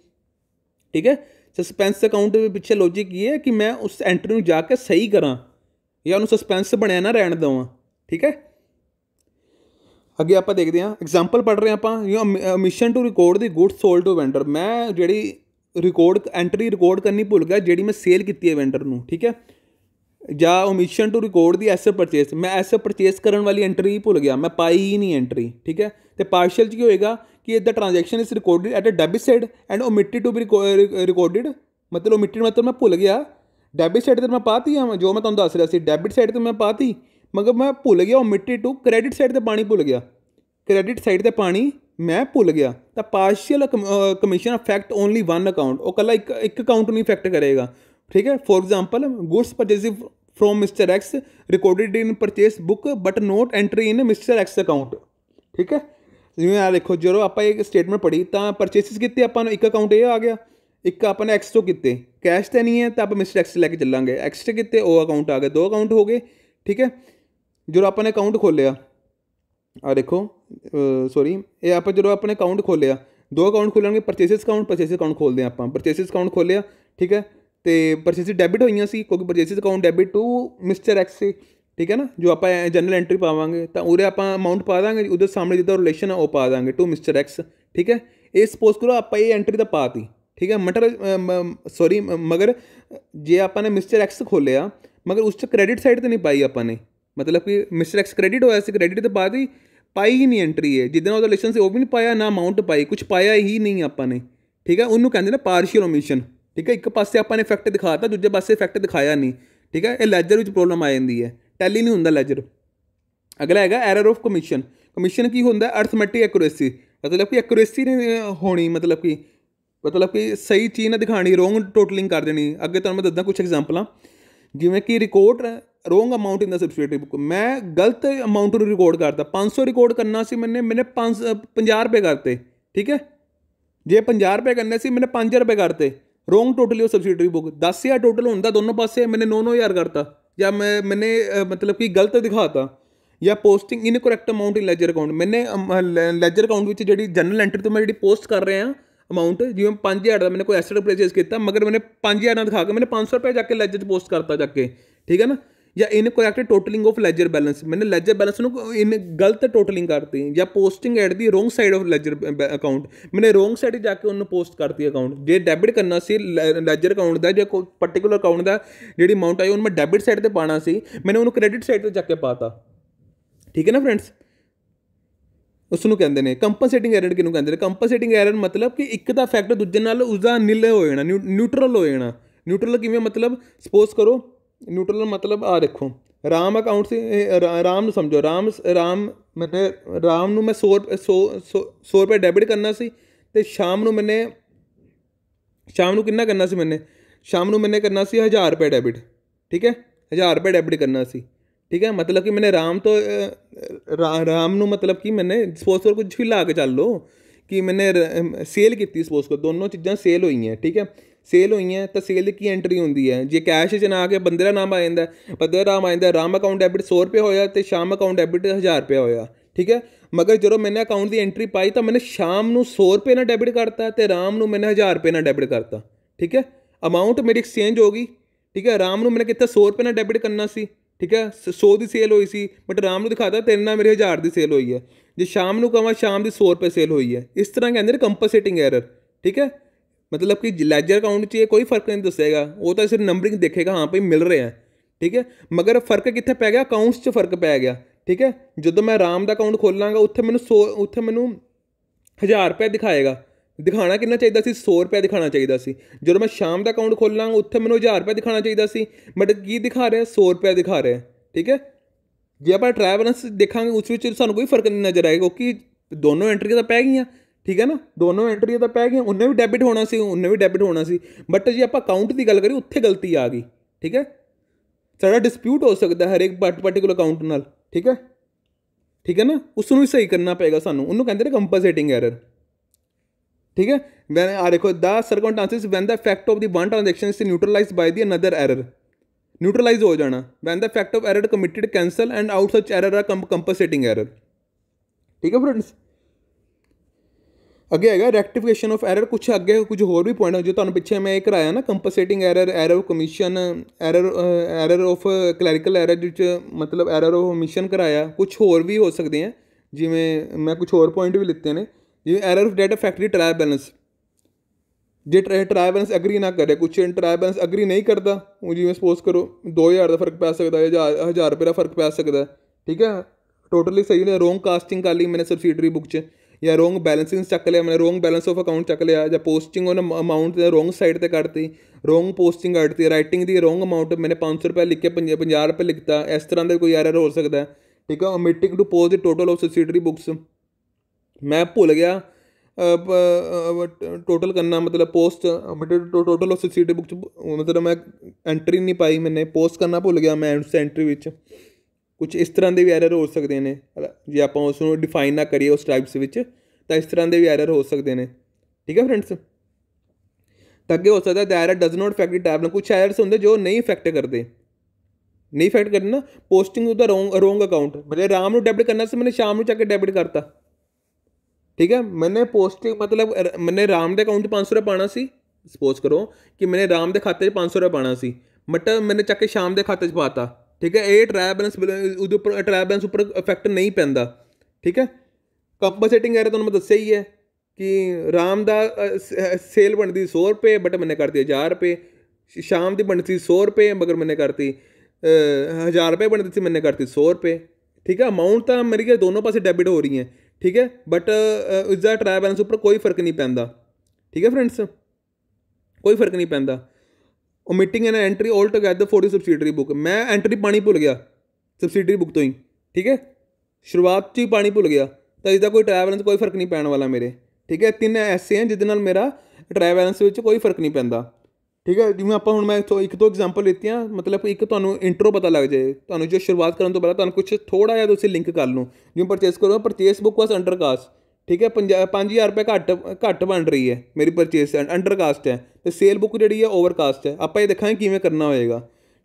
ਠੀਕ ਹੈ ਸਸਪੈਂਸ ਅਕਾਊਂਟ ਦੇ ਪਿੱਛੇ ਲੌਜੀਕ ਇਹ ਹੈ ਕਿ ਮੈਂ ਉਸ ਐਂਟਰੀ ਨੂੰ ਜਾ ਕੇ ਸਹੀ ਕਰਾਂ ਜਾਂ ਉਹਨੂੰ ਸਸਪੈਂਸ ਬਣਿਆ ਨਾ ਰਹਿਣ ਦਵਾਂ ਠੀਕ ਹੈ ਅੱਗੇ ਆਪਾਂ ਦੇਖਦੇ ਹਾਂ ਐਗਜ਼ਾਮਪਲ ਪੜ ਰਹੇ ਆਪਾਂ omission to record the good sold to vendor ਮੈਂ ਜਿਹੜੀ ਰਿਕਾਰਡ ਐਂਟਰੀ ਰਿਕਾਰਡ ਕਰਨੀ ਭੁੱਲ ਗਿਆ ਜਿਹੜੀ ਮੈਂ ਸੇਲ ਕੀਤੀ ਹੈ ਵੈਂਡਰ ਨੂੰ ਠੀਕ ਹੈ ਜਾਂ omission to record the as purchase ਮੈਂ ਐਸ ਪਰਚੇਸ ਕਰਨ ਵਾਲੀ ਐਂਟਰੀ ਹੀ ਭੁੱਲ ਗਿਆ ਮੈਂ ਪਾਈ ਹੀ ਨਹੀਂ ਐਂਟਰੀ ਠੀਕ ਹੈ ਤੇ ਪਾਰਸ਼ੀਅਲ ਚ ਕੀ ਹੋਏਗਾ ਕਿ ਇਦਾਂ transaction is recorded at a debit side and omitted to be recorded ਮਤਲਬ ਓਮਿਟਡ ਮਤਲਬ ਮੈਂ ਭੁੱਲ ਗਿਆ ਡੈਬਿਟ ਸਾਈਡ ਤੇ ਮੈਂ ਪਾਤੀ ਆ ਜੋ ਮੈਂ ਤੁਹਾਨੂੰ ਦੱਸ ਰਿਹਾ ਸੀ ਡੈਬਿਟ ਸਾਈਡ ਤੇ ਮੈਂ ਪਾਤੀ ਮਗਰ ਮੈਂ ਭੁੱਲ ਗਿਆ ਓਮਿਟਡ ਟੂ ਕ੍ਰੈਡਿਟ ਸਾਈਡ ਤੇ ਪਾਣੀ ਭੁੱਲ ਗਿਆ ਕ੍ਰੈਡਿਟ ਸਾਈਡ ਤੇ ਪਾਣੀ ਮੈਂ ਭੁੱਲ ਗਿਆ ਤਾਂ partial commission affect only one account ਉਹ ਕੱਲਾ ਇੱਕ ਇੱਕ ਅਕਾਊਂਟ ਨੂੰ ਇਫੈਕਟ ਕਰੇਗਾ ਠੀਕ ਹੈ for example goods purchase from Mr. X recorded in purchase book but not entry in Mr. X account ਠੀਕ ਹੈ ਜਿਵੇਂ ਆ ਦੇਖੋ ਜਦੋਂ ਆਪਾਂ ਇੱਕ ਸਟੇਟਮੈਂਟ ਪੜ੍ਹੀ ਤਾਂ ਪਰਚੇਸਿਸ ਕੀਤੇ ਆਪਾਂ ਨੂੰ ਇੱਕ ਅਕਾਊਂਟ ਇਹ ਆ ਗਿਆ ਇੱਕ ਆਪਾਂ ਨੇ ਐਕਸ ਤੋਂ ਕੀਤੇ ਕੈਸ਼ ਤਾਂ ਨਹੀਂ ਹੈ ਤਾਂ ਆਪਾਂ ਮਿਸਟਰ ਐਕਸ ਲੈ ਕੇ ਚੱਲਾਂਗੇ ਐਕਸ ਤੇ ਕੀਤੇ ਉਹ ਅਕਾਊਂਟ ਆ ਗਿਆ ਦੋ ਅਕਾਊਂਟ ਹੋ ਗਏ ਠੀਕ ਹੈ ਜਦੋਂ ਆਪਾਂ ਨੇ ਅਕਾਊਂਟ ਖੋਲਿਆ ਆ ਦੇਖੋ ਸੌਰੀ ਇਹ ਆਪਾਂ ਜਦੋਂ ਆਪਣੇ ਅਕਾਊਂਟ ਖੋਲਿਆ ਦੋ ਅਕਾਊਂਟ ਖੋਲਣਗੇ ਪਰਚੇਸਿਸ ਅਕਾਊਂਟ ਪਰਚੇਸਿਸ ਅਕਾਊਂਟ ਖੋਲਦੇ ਆਪਾਂ ਪਰਚੇਸਿਸ ਅਕਾਊਂਟ ਖੋਲਿਆ ਠੀਕ ਹੈ ਤੇ ਪਰਚੇਸਿਸ ਡੈਬਿਟ ਹੋਈਆਂ ਸੀ ਕਿਉਂਕਿ purchases account debit to Mister X ਸੀ ਠੀਕ ਹੈ ਨਾ ਜੋ ਆਪਾਂ ਜਨਰਲ ਐਂਟਰੀ ਪਾਵਾਂਗੇ ਤਾਂ ਉਰੇ ਆਪਾਂ ਅਮਾਉਂਟ ਪਾ ਦਾਂਗੇ ਉਹਦੇ ਸਾਹਮਣੇ ਜਿੱਦਾਂ ਰਿਲੇਸ਼ਨ ਆ ਉਹ ਪਾ ਦਾਂਗੇ ਟੂ ਮਿਸਟਰ ਐਕਸ ਠੀਕ ਹੈ ਇਹ ਸਪੋਜ਼ ਕਰੋ ਆਪਾਂ ਇਹ ਐਂਟਰੀ ਤਾਂ ਪਾਤੀ ਠੀਕ ਹੈ ਮਟਰ ਸੌਰੀ ਮਗਰ ਜੇ ਆਪਾਂ ਨੇ ਮਿਸਟਰ ਐਕਸ ਖੋਲਿਆ ਮਗਰ ਉਸ ਤੇ ਕ੍ਰੈਡਿਟ ਸਾਈਡ ਤੇ ਨਹੀਂ ਪਾਈ ਆਪਾਂ ਨੇ ਮਤਲਬ ਕਿ ਮਿਸਟਰ ਐਕਸ ਕ੍ਰੈਡਿਟ ਹੋਇਆ ਸੀ ਕ੍ਰੈਡਿਟ ਤੇ ਪਾਤੀ ਪਾਈ ਹੀ ਨਹੀਂ ਐਂਟਰੀ ਹੈ ਜਿੱਦਾਂ ਉਹਦਾ ਰਿਲੇਸ਼ਨ ਸੀ ਉਹ ਵੀ ਨਹੀਂ ਪਾਇਆ ਨਾ ਅਮਾਉਂਟ ਪਾਈ ਕੁਝ ਪਾਇਆ ਹੀ ਨਹੀਂ ਆਪਾਂ ਨੇ ਠੀਕ ਹੈ ਉਹਨੂੰ ਕਹਿੰਦੇ ਨੇ ਪਾਰਸ਼ੀਅਲ ਓਮਿਸ਼ਨ ਠੀਕ ਹੈ ਇੱਕ ਪਾਸੇ ਆਪਾਂ ਨੇ ਇਫੈਕਟ ਦਿਖਾਤਾ ਦੂਜੇ ਪਾਸੇ ਇਫੈਕਟ ਦਿਖਾਇਆ ਨਹੀਂ ਠੀਕ ਹੈ ਇਹ ਲੈਜਰ ਵਿੱਚ ਪ੍ਰੋਬਲਮ ਆ ਜਾਂਦੀ ਹੈ ਟੈਲੀ ਨਹੀਂ ਹੁੰਦਾ ਲੈਜਰ ਅਗਲਾ ਹੈਗਾ ਐਰਰ ਆਫ ਕਮਿਸ਼ਨ ਕਮਿਸ਼ਨ ਕੀ ਹੁੰਦਾ ਅਰਥਮੈਟਿਕ ਐਕੂਰੇਸੀ ਮਤਲਬ ਕਿ ਐਕੂਰੇਸੀ ਨਹੀਂ ਹੋਣੀ ਮਤਲਬ ਕਿ ਮਤਲਬ ਕਿ ਸਹੀ ਚੀਜ਼ ਨਾ ਦਿਖਾਣੀ ਰੋਂਗ ਟੋਟਲਿੰਗ ਕਰ ਦੇਣੀ ਅੱਗੇ ਤੁਹਾਨੂੰ ਮੈਂ ਦੱਸਦਾ ਕੁਝ ਐਗਜ਼ਾਮਪਲਾਂ ਜਿਵੇਂ ਕਿ record wrong amount in the substrate book ਮੈਂ ਗਲਤ ਅਮਾਉਂਟ ਨੂੰ ਰਿਕਾਰਡ ਕਰਦਾ 500 ਰਿਕਾਰਡ ਕਰਨਾ ਸੀ ਮੈਨੇ ਮੈਨੇ 5 50 ਰੁਪਏ ਕਰਤੇ ਠੀਕ ਹੈ ਜੇ 50 ਰੁਪਏ ਕਰਨੇ ਸੀ ਮੈਨੇ 5 ਰੁਪਏ ਕਰਤੇ ਰੋਂਗ ਟੋਟਲੀ ਉਹ ਸਬਸਿਡਰੀ ਬੁੱਕ 10000 ਟੋਟਲ ਹੁੰਦਾ ਦੋਨੋਂ ਪਾਸੇ ਮੈਨੇ 9-9000 ਕਰਤਾ ਜਾਂ ਮੈਂ ਮੈਨੇ ਮਤਲਬ ਕਿ ਗਲਤ ਦਿਖਾਤਾ ਜਾਂ posting incorrect amount in ledger account ਮੈਨੇ ਲੈਜਰ ਅਕਾਊਂਟ ਵਿੱਚ ਜਿਹੜੀ ਜਨਰਲ ਐਂਟਰੀ ਤੋਂ ਮੈਂ ਜਿਹੜੀ ਪੋਸਟ ਕਰ ਰਿਹਾ ਅਮਾਉਂਟ ਜਿਵੇਂ 5000 ਦਾ ਮੈਨੇ ਕੋਈ ਐਸੈਟ ਪਰਚੇਸ ਕੀਤਾ ਮਗਰ ਮੈਨੇ 5000 ਨਾ ਦਿਖਾ ਕੇ ਮੈਨੇ 500 ਰੁਪਏ ਜਾ ਕੇ ਲੈਜਰ 'ਚ ਪੋਸਟ ਕਰਤਾ ਜਾ ਕੇ ਠੀਕ ਹੈ ਨਾ ਜਾਂ incorrect totalling of ledger balance ਮੈਨੇ ਲੈਜਰ ਬੈਲੈਂਸ ਨੂੰ ਇਨ ਗਲਤ ਟੋਟਲਿੰਗ ਕਰਤੀ ਜਾਂ posting at the wrong side of ledger account ਮੈਨੇ ਰੋਂਗ ਸਾਈਡ ਜਾ ਕੇ ਉਹਨੂੰ ਪੋਸਟ ਕਰਤੀ ਅਕਾਊਂਟ ਜੇ ਡੈਬਿਟ ਕਰਨਾ ਸੀ ਲੈਜਰ ਅਕਾਊਂਟ ਦਾ ਜਾਂ ਕੋਈ ਪਾਰਟਿਕੂਲਰ ਅਕਾਊਂਟ ਦਾ ਜਿਹੜੀ ਅਮਾਉਂਟ ਆਈ ਉਹਨੂੰ ਮੈਂ ਡੈਬਿਟ ਸਾਈਡ ਤੇ ਪਾਣਾ ਸੀ ਮੈਨੇ ਉਹਨੂੰ ਕ੍ਰੈਡਿਟ ਸਾਈਡ ਤੇ ਜਾ ਕੇ ਪਾਤਾ ਠੀਕ ਹੈ ਨਾ ਫਰੈਂਡਸ ਉਸ ਨੂੰ ਕਹਿੰਦੇ ਨੇ ਕੰਪਨਸੇਟਿੰਗ ਐਰਰ ਕਿਹਨੂੰ ਕਹਿੰਦੇ ਨੇ ਕੰਪਨਸੇਟਿੰਗ ਐਰਰ ਮਤਲਬ ਕਿ ਇੱਕ ਦਾ ਫੈਕਟ ਦੂਜੇ ਨਾਲ ਉਸ ਦਾ ਨਿਲ ਹੋ ਜਾਣਾ ਨਿਊਟਰਲ ਹੋ ਜਾਣਾ ਨਿਊਟਰਲ ਕਿਵੇਂ ਮਤਲਬ ਸਪੋਜ਼ ਕਰੋ ਨਿਊਟਰਲ ਮਤਲਬ ਆ ਦੇਖੋ ਰਾਮ ਅਕਾਊਂਟ ਸੀ ਰਾਮ ਨੂੰ ਸਮਝੋ ਰਾਮ ਰਾਮ ਮੈਨੇ ਰਾਮ ਨੂੰ ਮੈਂ 100 100 100 ਰੁਪਏ ਡੈਬਿਟ ਕਰਨਾ ਸੀ ਤੇ ਸ਼ਾਮ ਨੂੰ ਮੈਨੇ ਸ਼ਾਮ ਨੂੰ ਕਿੰਨਾ ਕਰਨਾ ਸੀ ਮੈਨੇ ਸ਼ਾਮ ਨੂੰ ਮੈਨੇ ਕਰਨਾ ਸੀ 1000 ਰੁਪਏ ਡੈਬਿਟ ਠੀਕ ਹੈ 1000 ਰੁਪਏ ਡੈਬਿਟ ਕਰਨਾ ਸੀ ਠੀਕ ਹੈ ਮਤਲਬ ਕਿ ਮੈਨੇ ਰਾਮ ਤੋਂ ਰਾਮ ਨੂੰ ਮਤਲਬ ਕਿ ਮੈਨੇ ਸਪੋਸ ਕਰ ਕੁਝ ਵੀ ਲਾ ਕੇ ਚੱਲ ਲੋ ਕਿ ਮੈਨੇ ਸੇਲ ਕੀਤੀ ਸਪੋਸ ਕਰ ਦੋਨੋਂ ਚੀਜ਼ਾਂ ਸੇਲ ਹੋਈਆਂ ਠੀਕ ਹੈ ਸੇਲ ਹੋਈਆਂ ਤਾਂ ਸੇਲ ਦੀ ਕੀ ਐਂਟਰੀ ਹੁੰਦੀ ਹੈ ਜੇ ਕੈਸ਼ 'ਚ ਨਾ ਆ ਕੇ ਬੰਦੇ ਦਾ ਨਾਮ ਆ ਜਾਂਦਾ ਬੰਦੇ ਦਾ ਨਾਮ ਆ ਜਾਂਦਾ ਰਾਮ ਅਕਾਊਂਟ ਡੈਬਿਟ 100 ਰੁਪਏ ਹੋਇਆ ਤੇ ਸ਼ਾਮ ਅਕਾਊਂਟ ਡੈਬਿਟ 1000 ਰੁਪਏ ਹੋਇਆ ਠੀਕ ਹੈ ਮਗਰ ਜਦੋਂ ਮੈਨੇ ਅਕਾਊਂਟ ਦੀ ਐਂਟਰੀ ਪਾਈ ਤਾਂ ਮੈਨੇ ਸ਼ਾਮ ਨੂੰ 100 ਰੁਪਏ ਨਾਲ ਡੈਬਿਟ ਕਰਤਾ ਤੇ ਰਾਮ ਨੂੰ ਮੈਨੇ 1000 ਰੁਪਏ ਨਾਲ ਡੈਬਿਟ ਕਰਤਾ ਠੀਕ ਹੈ ਅਮਾਉਂਟ ਮੇਰੀ ਐਕਸਚੇਂਜ ਹੋ ਗਈ ਠੀਕ ਹੈ ਰਾਮ ਨੂੰ ਮੈਨੇ ਕਿੱਥੇ 100 ਰੁਪਏ ਨਾਲ ਡੈਬਿਟ ਕਰਨਾ ਸੀ ਠੀਕ ਹੈ 100 ਦੀ ਸੇਲ ਹੋਈ ਸੀ ਬਟ ਰਾਮ ਨੂੰ ਦਿਖਾਤਾ ਤੇਰੇ ਨਾਲ ਮੇਰੇ 1000 ਦੀ ਸੇਲ ਹੋਈ ਹੈ ਜੇ ਸ਼ਾਮ ਨੂੰ ਕਹਾਂ ਸ਼ਾਮ ਦੀ 100 ਰੁਪਏ ਸੇਲ ਹੋਈ ਹੈ ਇਸ ਤਰ੍ਹਾਂ ਕਹਿੰਦੇ ਨੇ ਕੰਪਨਸੇਟਿੰਗ ਐਰਰ ਠੀਕ ਹੈ ਮਤਲਬ ਕਿ ਲੈਜਰ ਅਕਾਊਂਟ 'ਚ ਇਹ ਕੋਈ ਫਰਕ ਨਹੀਂ ਦੱਸੇਗਾ ਉਹ ਤਾਂ ਸਿਰਫ ਨੰਬਰਿੰਗ ਦੇਖੇਗਾ ਹਾਂ ਭਈ ਮਿਲ ਰਹੇ ਆ ਠੀਕ ਹੈ ਮਗਰ ਫਰਕ ਕਿੱਥੇ ਪੈ ਗਿਆ ਅਕਾਊਂਟਸ 'ਚ ਫਰਕ ਪੈ ਗਿਆ ਠੀਕ ਹੈ ਜਦੋਂ ਮੈਂ ਰਾਮ ਦਾ ਅਕਾਊਂਟ ਖੋਲਾਂਗਾ ਉੱਥੇ ਮੈਨੂੰ 100 ਉੱਥੇ ਮੈਨੂੰ 1000 ਰੁਪਏ ਦਿਖਾਏਗਾ ਦਿਖਾਣਾ ਕਿੰਨਾ ਚਾਹੀਦਾ ਸੀ 100 ਰੁਪਏ ਦਿਖਾਣਾ ਚਾਹੀਦਾ ਸੀ ਜਦੋਂ ਮੈਂ ਸ਼ਾਮ ਦਾ ਅਕਾਊਂਟ ਖੋਲਾਂਗਾ ਉੱਥੇ ਮੈਨੂੰ 1000 ਰੁਪਏ ਦਿਖਾਣਾ ਚਾਹੀਦਾ ਸੀ ਬਟ ਕੀ ਦਿਖਾ ਰਿਹਾ 100 ਰੁਪਏ ਦਿਖਾ ਰਿਹਾ ਠੀਕ ਹੈ ਜੇ ਆਪਾਂ ਟ੍ਰੈਵਲਸ ਦੇਖਾਂਗੇ ਉਸ ਵਿੱਚ ਸਾਨੂੰ ਕੋਈ ਫਰਕ ਨਹੀਂ ਨਜ਼ਰ ਆਏਗਾ ਕਿ ਦੋਨੋਂ ਐਂਟਰੀ ਤਾਂ ਪੈ ਗਈਆਂ ਠੀਕ ਹੈ ਨਾ ਦੋਨੋਂ ਐਂਟਰੀ ਤਾਂ ਪੈ ਗਈਆਂ ਉਹਨੇ ਵੀ ਡੈਬਿਟ ਹੋਣਾ ਸੀ ਉਹਨੇ ਵੀ ਡੈਬਿਟ ਹੋਣਾ ਸੀ ਬਟ ਜੇ ਆਪਾਂ ਕਾਊਂਟ ਦੀ ਗੱਲ ਕਰੀ ਉੱਥੇ ਗਲਤੀ ਆ ਗਈ ਠੀਕ ਹੈ ਸਾਡਾ ਡਿਸਪਿਊਟ ਹੋ ਸਕਦਾ ਹਰ ਇੱਕ ਪਾਰਟਿਕੂਲਰ ਕਾਊਂਟ ਨਾਲ ਠੀਕ ਹੈ ਠੀਕ ਹੈ ਨਾ ਉਸ ਨੂੰ ਵੀ ਸਹੀ ਕਰਨਾ ਪਏਗਾ ਸਾਨੂੰ ਉਹਨੂੰ ਕਹਿੰਦੇ ਨੇ ਕੰਪਨਸੇਟਿੰਗ ਐਰਰ ਠੀਕ ਹੈ ਵੈਨ ਆ ਦੇਖੋ the circumstances when the effect of the one transaction is neutralised by the another error neutralise ਹੋ ਜਾਣਾ when the effect of error committed cancel and out such error ਆ ਕੰਪਨਸੇਟਿੰਗ ਐਰਰ ਠੀਕ ਹੈ friends ਅੱਗੇ ਹੈਗਾ ਰੈਕਟੀਫਿਕੇਸ਼ਨ of error ਕੁਝ ਅੱਗੇ ਕੁਝ ਹੋਰ ਵੀ ਪੁਆਇੰਟ ਜੋ ਤੁਹਾਨੂੰ ਪਿੱਛੇ ਮੈਂ ਇਹ ਕਰਾਇਆ ਨਾ compensating error error commission error error of clerical error ਵਿੱਚ ਮਤਲਬ ਐਰਰ ਆਫ ਮਿਸ਼ਨ ਕਰਾਇਆ ਕੁਝ ਹੋਰ ਵੀ ਹੋ ਸਕਦੇ ਆ ਜਿਵੇਂ ਮੈਂ ਕੁਝ ਹੋਰ ਪੁਆਇੰਟ ਵੀ ਲਿੱਤੇ ਨੇ ਜਿਵੇਂ error of data factory trial balance ਜੇ ਟ੍ਰਾਇਲ ਬੈਲੈਂਸ ਐਗਰੀ ਨਾ ਕਰੇ ਕੁਝ ਟ੍ਰਾਇਲ ਬੈਲੈਂਸ ਐਗਰੀ ਨਹੀਂ ਕਰਦਾ ਉਹ ਜਿਵੇਂ ਸਪੋਜ਼ ਕਰੋ 2000 ਦਾ ਫਰਕ ਪੈ ਸਕਦਾ ਹੈ 1000 ਰੁਪਏ ਦਾ ਫਰਕ ਪੈ ਸਕਦਾ ਠੀਕ ਹੈ ਟੋਟਲੀ ਸਹੀ ਨੇ ਰੋਂਗ ਕਾਸਟਿੰਗ ਕਰ ਲਈ ਮੈਨੇ ਸਬਸਿਡਰੀ ਬੁੱਕ 'ਚ ਜਾਂ ਰੋਂਗ ਬੈਲੈਂਸਿੰਗ ਚੱਕ ਲਿਆ ਮੈਂ ਰੋਂਗ ਬੈਲੈਂਸ ਆਫ ਅਕਾਊਂਟ ਚੱਕ ਲਿਆ ਜਾਂ ਪੋਸਟਿੰਗ ਉਹਨਾਂ ਅਮਾਉਂਟ ਦੇ ਰੋਂਗ ਸਾਈਡ ਤੇ ਕਰਤੀ ਰੋਂਗ ਪੋਸਟਿੰਗ ਕਰਤੀ ਰਾਈਟਿੰਗ ਦੀ ਰੋਂਗ ਅਮਾਉਂਟ ਮੈਨੇ 500 ਰੁਪਏ ਲਿਖ ਕੇ 50 ਰੁਪਏ ਲਿਖਤਾ ਇਸ ਤਰ੍ਹਾਂ ਦੇ ਕੋਈ ਐਰਰ ਹੋ ਸਕਦਾ ਠੀਕ ਹੈ omitting to post the total of subsidiary books ਮੈਂ ਭੁੱਲ ਗਿਆ ਟੋਟਲ ਕਰਨਾ ਮਤਲਬ post total of subsidiary books ਮਤਲਬ ਮੈਂ ਐਂਟਰੀ ਨਹੀਂ ਪਾਈ ਮੈਨੇ ਪੋਸਟ ਕਰਨਾ ਭੁੱਲ ਗਿਆ ਮੈਂ ਐਂਟਰੀ ਵਿੱਚ ਕੁਝ ਇਸ ਤਰ੍ਹਾਂ ਦੇ ਵੀ ਐਰਰ ਹੋ ਸਕਦੇ ਨੇ ਜੇ ਆਪਾਂ ਉਸ ਨੂੰ ਡਿਫਾਈਨ ਨਾ ਕਰੀਏ ਉਸ ਟਾਈਪਸ ਵਿੱਚ ਤਾਂ ਇਸ ਤਰ੍ਹਾਂ ਦੇ ਵੀ ਐਰਰ ਹੋ ਸਕਦੇ ਨੇ ਠੀਕ ਹੈ ਫਰੈਂਡਸ ਤਾਂ ਅੱਗੇ ਹੋ ਸਕਦਾ that error does not affect tab ਨਾਲ ਕੁਝ ਐਰਰਸ ਹੁੰਦੇ ਜੋ ਨਹੀਂ ਅਫੈਕਟ ਕਰਦੇ ਨਹੀਂ ਅਫੈਕਟ ਕਰਦੇ ਨਾ ਪੋਸਟਿੰਗ ਉਹਦਾ ਰੋਂਗ ਰੋਂਗ ਅਕਾਊਂਟ ਮਤਲਬ ਰਾਮ ਨੂੰ ਡੈਬਿਟ ਕਰਨਾ ਸੀ ਮੈਨੇ ਸ਼ਾਮ ਨੂੰ ਚੱਕ ਕੇ ਡੈਬਿਟ ਕਰਤਾ ਠੀਕ ਹੈ ਮੈਨੇ ਪੋਸਟਿੰਗ ਮਤਲਬ ਮੈਨੇ ਰਾਮ ਦੇ ਅਕਾਊਂਟ 'ਚ 500 ਰੁਪਏ ਪਾਣਾ ਸੀ ਸਪੋਜ਼ ਕਰੋ ਕਿ ਮੈਨੇ ਰਾਮ ਦੇ ਖਾਤੇ 'ਚ 500 ਰੁਪਏ ਪਾਣਾ ਸੀ ਮਟਰ ਮੈਨੇ ਚੱਕ ਕੇ ਸ਼ਾਮ ਦੇ ਖਾਤੇ 'ਚ ਪਾਤਾ ਠੀਕ ਹੈ ਇਹ ਟ੍ਰੈਪ ਬੈਲੈਂਸ ਉਹਦੇ ਉੱਪਰ ਟ੍ਰੈਪ ਬੈਲੈਂਸ ਉੱਪਰ ਇਫੈਕਟ ਨਹੀਂ ਪੈਂਦਾ ਠੀਕ ਹੈ ਕੰਪਨਸੇਟਿੰਗ ਐਰਰ ਤੁਹਾਨੂੰ ਮੈਂ ਦੱਸਿਆ ਹੀ ਹੈ ਕਿ ਰਾਮ ਦਾ ਸੇਲ ਬਣਦੀ 100 ਰੁਪਏ ਬਟ ਮੈਨੇ ਕਰਤੀ 1000 ਰੁਪਏ ਸ਼ਾਮ ਦੀ ਬਣਦੀ 100 ਰੁਪਏ ਮਗਰ ਮੈਨੇ ਕਰਤੀ 1000 ਰੁਪਏ ਬਣਦੀ ਸੀ ਮੈਨੇ ਕਰਤੀ 100 ਰੁਪਏ ਠੀਕ ਹੈ ਅਮਾਉਂਟ ਤਾਂ ਮੇਰੇ ਕੇ ਦੋਨੋਂ ਪਾਸੇ ਡੈਬਿਟ ਹੋ ਰਹੀ ਹੈ ਠੀਕ ਹੈ ਬਟ ਇਸ ਦਾ ਟ੍ਰੈਪ ਬੈਲੈਂਸ ਉੱਪਰ ਕੋਈ ਫਰਕ ਨਹੀਂ ਪੈਂਦਾ ਠੀਕ ਹੈ ਫਰੈਂਡਸ ਕੋਈ ਫਰਕ ਨਹੀਂ ਪੈਂਦਾ an entry all together for the subsidiary book ਮੈਂ ਐਂਟਰੀ ਪਾਣੀ ਭੁੱਲ ਗਿਆ ਸਬਸਿਡਰੀ ਬੁੱਕ ਤੋਂ ਹੀ ਠੀਕ ਹੈ ਸ਼ੁਰੂਆਤ 'ਚ ਹੀ ਪਾਣੀ ਭੁੱਲ ਗਿਆ ਤਾਂ ਇਸ ਦਾ ਕੋਈ ਟ੍ਰੈਵਲ ਕੋਈ ਫਰਕ ਨਹੀਂ ਪੈਣ ਵਾਲਾ ਮੇਰੇ ਠੀਕ ਹੈ ਤਿੰਨ ਐਸੇ ਹਨ ਜਿਹਦੇ ਨਾਲ ਮੇਰਾ ਟ੍ਰੈਵਲ ਵਿੱਚ ਕੋਈ ਫਰਕ ਨਹੀਂ ਪੈਂਦਾ ਠੀਕ ਹੈ ਜਿਵੇਂ ਆਪਾਂ ਹੁਣ ਮੈਂ ਇੱਥੋਂ ਇੱਕ ਦੋ ਐਗਜ਼ਾਮਪਲ ਆ ਮਤਲਬ ਇੱਕ ਤੁਹਾਨੂੰ ਇੰਟਰੋ ਪਤਾ ਲੱਗ ਜਾਏ ਤੁਹਾਨੂੰ ਜੋ ਸ਼ੁਰੂਆਤ ਕਰਨ ਤੋਂ ਪਹਿਲਾਂ ਤੁਹਾਨੂੰ ਕੁਝ ਥੋੜਾ ਜਿਹਾ ਤੁਸੀਂ ਲਿੰਕ ਕਰ ਲਓ ਜਿਵੇਂ ਪਰਚੇਸ ਕਰੋ purchase book was undercast ਠੀਕ ਹੈ 5000 ਰੁਪਏ ਘੱਟ ਘੱਟ ਬਣ ਰਹੀ ਹੈ ਮੇਰੀ ਪਰਚੇਸ ਅੰਡਰ ਕਾਸਟ ਹੈ ਤੇ ਸੇਲ ਬੁੱਕ ਜਿਹੜੀ ਹੈ ਓਵਰ ਕਾਸਟ ਹੈ ਆਪਾਂ ਇਹ ਦੇਖਾਂਗੇ ਕਿਵੇਂ ਕਰਨਾ ਹੋਏਗਾ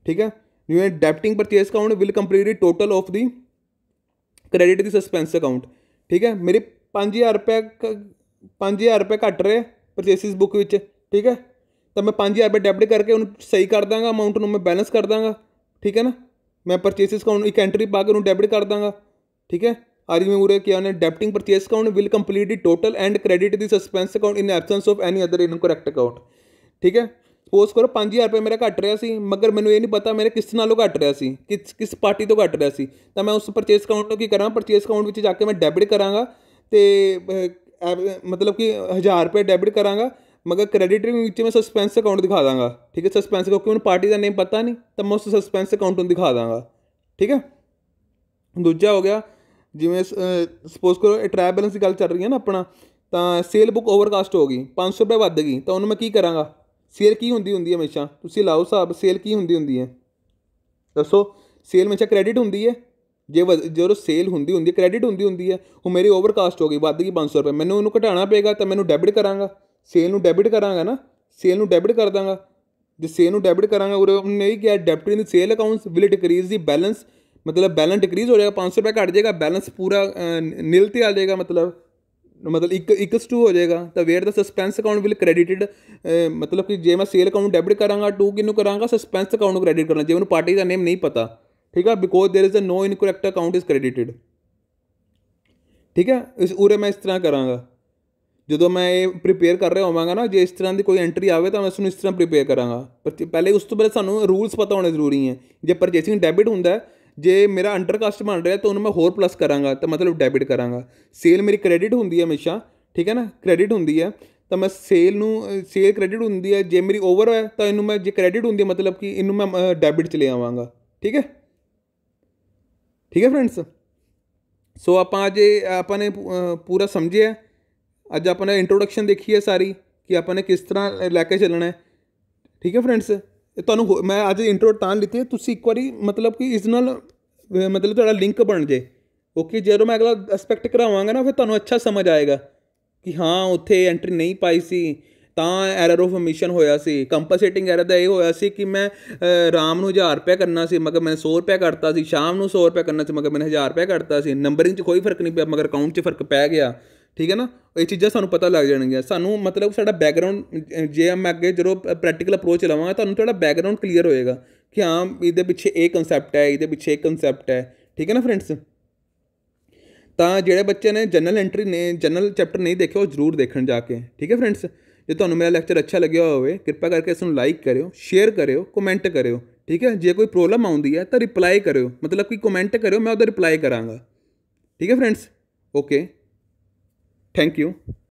ਠੀਕ ਹੈ ਜਿਵੇਂ debiting purchase account will complete total of the credit the suspense account ਠੀਕ ਹੈ ਮੇਰੇ 5000 ਰੁਪਏ 5000 ਰੁਪਏ ਘੱਟ ਰਹੇ ਪਰਚੇਸਿਸ ਬੁੱਕ ਵਿੱਚ ਠੀਕ ਹੈ ਤਾਂ ਮੈਂ 5000 ਰੁਪਏ ਡੈਬਿਟ ਕਰਕੇ ਉਹਨੂੰ ਸਹੀ ਕਰ ਦਾਂਗਾ ਅਮਾਉਂਟ ਨੂੰ ਮੈਂ ਬੈਲੈਂਸ ਕਰ ਦਾਂਗਾ ਠੀਕ ਹੈ ਨਾ ਮੈਂ ਪਰਚੇਸਿਸ ਅਕਾਊਂਟ ਇੱਕ ਐਂਟਰੀ ਪਾ ਕੇ ਉਹਨੂੰ ਡੈਬਿਟ ਕਰ ਦਾਂਗਾ ਠੀਕ ਹੈ arguing Urekian debting purchase account will complete the total and credit the suspense account in absence of any other incorrect account ठीक है ਸਪੋਜ਼ ਕਰੋ 5000 ਰੁਪਏ ਮੇਰਾ ਘਟ ਰਿਹਾ ਸੀ ਮਗਰ ਮੈਨੂੰ ਇਹ ਨਹੀਂ ਪਤਾ ਮੇਰੇ ਕਿਸ ਨਾਲੋਂ ਘਟ ਰਿਹਾ ਸੀ ਕਿਸ ਕਿਸ ਪਾਰਟੀ ਤੋਂ ਘਟ ਰਿਹਾ ਸੀ ਤਾਂ ਮੈਂ ਉਸ ਪਰਚੇਸ ਅਕਾਊਂਟ ਨੂੰ ਕੀ ਕਰਾਂ ਪਰਚੇਸ ਅਕਾਊਂਟ ਵਿੱਚ ਜਾ ਕੇ ਮੈਂ ਡੈਬਿਟ ਕਰਾਂਗਾ ਤੇ ਮਤਲਬ ਕਿ 1000 ਰੁਪਏ ਡੈਬਿਟ ਕਰਾਂਗਾ मगर क्रेडिट नीचे मैं सस्पेंस अकाउंट दिखा दाँगा ठीक है सस्पेंस क्योंकि मैंने पार्टी का नेम पता नहीं तो मैं उस सस्पेंस अकाउंट दिखा दाँगा ठीक है दूजा हो गया ਜਿਵੇਂ ਸਪੋਜ਼ ਕਰੋ ਇਹ ਟ੍ਰਾਇਲ ਬੈਲੈਂਸ ਦੀ ਗੱਲ ਚੱਲ ਰਹੀ ਹੈ ਨਾ ਆਪਣਾ ਤਾਂ ਸੇਲ ਬੁੱਕ ਓਵਰਕਾਸਟ ਹੋ ਗਈ 500 ਰੁਪਏ ਵੱਧ ਗਈ ਤਾਂ ਉਹਨੂੰ ਮੈਂ ਕੀ ਕਰਾਂਗਾ ਸੇਲ ਕੀ ਹੁੰਦੀ ਹੁੰਦੀ ਹੈ ਹਮੇਸ਼ਾ ਤੁਸੀਂ ਲਾਓ ਹਿਸਾਬ ਸੇਲ ਕੀ ਹੁੰਦੀ ਹੁੰਦੀ ਹੈ ਦੱਸੋ ਸੇਲ ਵਿੱਚ ਕ੍ਰੈਡਿਟ ਹੁੰਦੀ ਹੈ ਜੇ ਜਦੋਂ ਸੇਲ ਹੁੰਦੀ ਹੁੰਦੀ ਹੈ ਕ੍ਰੈਡਿਟ ਹੁੰਦੀ ਹੁੰਦੀ ਹੈ ਉਹ ਮੇਰੀ ਓਵਰਕਾਸਟ ਹੋ ਗਈ ਵੱਧ ਗਈ 500 ਰੁਪਏ ਮੈਨੂੰ ਉਹਨੂੰ ਘਟਾਉਣਾ ਪਏਗਾ ਤਾਂ ਮੈਨੂੰ ਡੈਬਿਟ ਕਰਾਂਗਾ ਸੇਲ ਨੂੰ ਡੈਬਿਟ ਕਰਾਂਗਾ ਨਾ ਸੇਲ ਨੂੰ ਡੈਬਿਟ ਕਰ ਦਾਂਗਾ ਜੇ ਸੇਲ ਨੂੰ ਡੈਬਿਟ ਕਰਾਂਗਾ ਉਹ ਉਹਨੇ ਇਹ ਕਿਹਾ debit in sale accounts will decrease the balance मतलब बैलेंस डिक्रीज हो जाएगा पाँच सौ रुपये घट जाएगा बैलेंस पूरा नील ते आ जाएगा मतलब मतलब ਇੱਕ ਇਕਸ 2 ਹੋ ਜਾਏਗਾ ਤਾਂ where the suspense account will credited ਮਤਲਬ ਕਿ ਜੇ ਮੈਂ ਸੇਲ ਅਕਾਊਂਟ ਡੈਬਿਟ ਕਰਾਂਗਾ 2 ਕਿਨੂੰ ਕਰਾਂਗਾ ਸਸਪੈਂਸ ਅਕਾਊਂਟ ਨੂੰ ਕ੍ਰੈਡਿਟ ਕਰਨਾ ਜੇ ਉਹਨੂੰ ਪਾਰਟੀ ਦਾ ਨੇਮ ਨਹੀਂ ਪਤਾ ਠੀਕ ਆ because there is a no incorrect account is credited ਠੀਕ ਹੈ ਇਸ ਉਰੇ ਮੈਂ ਇਸ ਤਰ੍ਹਾਂ ਕਰਾਂਗਾ ਜਦੋਂ ਮੈਂ ਇਹ ਪ੍ਰੀਪੇਅਰ ਕਰ ਰਿਹਾ ਹੋਵਾਂਗਾ ਨਾ ਜੇ ਇਸ ਤਰ੍ਹਾਂ ਦੀ ਕੋਈ ਐਂਟਰੀ ਆਵੇ ਤਾਂ ਮੈਂ ਉਸ ਨੂੰ ਇਸ ਤਰ੍ਹਾਂ ਪ੍ਰੀਪੇਅਰ ਕਰਾਂਗਾ ਪਰ ਪਹਿਲੇ ਉਸ ਤੋਂ ਪਹਿਲੇ ਸਾਨੂੰ ਰੂਲਸ ਪਤਾ ਹੋਣੇ ਜ਼ਰੂਰੀ ਹੈ ਜੇ ਪਰਚੇਸਿੰਗ ਡੈਬਿਟ ਹੁੰਦਾ ਜੇ ਮੇਰਾ ਅੰਡਰ ਕਸਟਮਰ ਬਣ ਰਿਹਾ ਤਾਂ ਉਹਨੂੰ ਮੈਂ ਹੋਰ ਪਲੱਸ ਕਰਾਂਗਾ ਤਾਂ ਮਤਲਬ ਡੈਬਿਟ ਕਰਾਂਗਾ ਸੇਲ ਮੇਰੀ ਕ੍ਰੈਡਿਟ ਹੁੰਦੀ ਹੈ ਹਮੇਸ਼ਾ ਠੀਕ ਹੈ ਨਾ ਕ੍ਰੈਡਿਟ ਹੁੰਦੀ ਹੈ ਤਾਂ ਮੈਂ ਸੇਲ ਨੂੰ ਸੇਲ ਕ੍ਰੈਡਿਟ ਹੁੰਦੀ ਹੈ ਜੇ ਮੇਰੀ ਓਵਰ ਹੈ ਤਾਂ ਇਹਨੂੰ ਮੈਂ ਜੇ ਕ੍ਰੈਡਿਟ ਹੁੰਦੀ ਹੈ ਮਤਲਬ ਕਿ ਇਹਨੂੰ ਮੈਂ ਡੈਬਿਟ 'ਚ ਲੈ ਆਵਾਂਗਾ ਠੀਕ ਹੈ ਠੀਕ ਹੈ ਫਰੈਂਡਸ ਸੋ ਆਪਾਂ ਅੱਜ ਆਪਾਂ ਨੇ ਪੂਰਾ ਸਮਝਿਆ ਅੱਜ ਆਪਾਂ ਨੇ ਇੰਟਰੋਡਕਸ਼ਨ ਦੇਖੀ ਹੈ ਸਾਰੀ ਕਿ ਆਪਾਂ ਨੇ ਕਿਸ ਤਰ੍ਹਾਂ ਲੈ ਕੇ ਚੱਲਣਾ ਹੈ ਠੀਕ ਹੈ ਫਰੈਂਡਸ ਤੁਹਾਨੂੰ ਮੈਂ ਅੱਜ ਇੰਟਰੋ ਤਾਂ ਲਿੱਤੀ ਹੈ ਤੁਸੀਂ ਇੱਕ ਵਾਰੀ ਮਤਲਬ ਕਿ ਇਸ ਨਾਲ ਮਤਲਬ ਤੁਹਾਡਾ ਲਿੰਕ ਬਣ ਜੇ ਓਕੇ ਜਦੋਂ ਮੈਂ ਅਗਲਾ ਐਸਪੈਕਟ ਕਰਾਵਾਂਗਾ ਨਾ ਫਿਰ ਤੁਹਾਨੂੰ ਅੱਛਾ ਸਮਝ ਆਏਗਾ ਕਿ ਹਾਂ ਉੱਥੇ ਐਂਟਰੀ ਨਹੀਂ ਪਾਈ ਸੀ ਤਾਂ ਐਰਰ ਆਫ ਅਮਿਸ਼ਨ ਹੋਇਆ ਸੀ ਕੰਪਨਸੇਟਿੰਗ ਐਰਰ ਦਾ ਇਹ ਹੋਇਆ ਸੀ ਕਿ ਮੈਂ ਰਾਮ ਨੂੰ 1000 ਰੁਪਏ ਕਰਨਾ ਸੀ ਮਗਰ ਮੈਂ 100 ਰੁਪਏ ਕਰਤਾ ਸੀ ਸ਼ਾਮ ਨੂੰ 100 ਰੁਪਏ ਕਰਨਾ ਸੀ ਮਗਰ ਮੈਂ 1000 ਰੁਪਏ ਕਰਤਾ ਸੀ ਨੰਬਰਿੰਗ 'ਚ ਕੋਈ ਫਰਕ ਨਹੀਂ ਪਿਆ ਮਗਰ ਅਕਾਊਂਟ 'ਚ ਫਰਕ ਪੈ ਗਿਆ ਠੀਕ ਹੈ ਨਾ ਇਹ ਚੀਜ਼ਾਂ ਸਾਨੂੰ ਪਤਾ ਲੱਗ ਜਾਣਗੀਆਂ ਸਾਨੂੰ ਮਤਲਬ ਸਾਡਾ ਬੈਕਗ੍ਰਾਉਂਡ ਜੇ ਮੈਂ ਅੱਗੇ ਜਦੋਂ ਪ੍ਰੈਕਟੀਕਲ ਅਪਰੋਚ ਲਵਾਂਗਾ ਤੁਹਾਨੂੰ ਤੁਹਾਡਾ ਬੈਕਗ੍ਰਾਉਂਡ ਕਲੀਅਰ ਹੋਏਗਾ ਕਿ ਹਾਂ ਇਹਦੇ ਪਿੱਛੇ ਇਹ ਕਨਸੈਪਟ ਹੈ ਇਹਦੇ ਪਿੱਛੇ ਇਹ ਕਨਸੈਪਟ ਹੈ ਠੀਕ ਹੈ ਨਾ ਫਰੈਂਡਸ ਤਾਂ ਜਿਹੜੇ ਬੱਚੇ ਨੇ ਜਨਰਲ ਐਂਟਰੀ ਨੇ ਜਨਰਲ ਚੈਪਟਰ ਨਹੀਂ ਦੇਖਿਆ ਉਹ ਜ਼ਰੂਰ ਦੇਖਣ ਜਾ ਕੇ ਠੀਕ ਹੈ ਫਰੈਂਡਸ ਜੇ ਤੁਹਾਨੂੰ ਮੇਰਾ ਲੈਕਚਰ ਅੱਛਾ ਲੱਗਿਆ ਹੋਵੇ ਕਿਰਪਾ ਕਰਕੇ ਇਸ ਨੂੰ ਲਾਈਕ ਕਰਿਓ ਸ਼ੇਅਰ ਕਰਿਓ ਕਮੈਂਟ ਕਰਿਓ ਠੀਕ ਹੈ ਜੇ ਕੋਈ ਪ੍ਰੋਬਲਮ ਆਉਂਦੀ ਹੈ ਤਾਂ ਰਿਪਲਾਈ ਕਰਿਓ ਮਤਲਬ ਕਿ ਕਮੈਂਟ ਕਰਿਓ ਮੈਂ ਉਹਦਾ ਰਿਪਲਾਈ ਕਰਾਂਗਾ ਠੀਕ ਹੈ ਫਰੈਂਡਸ ਓਕੇ Thank you.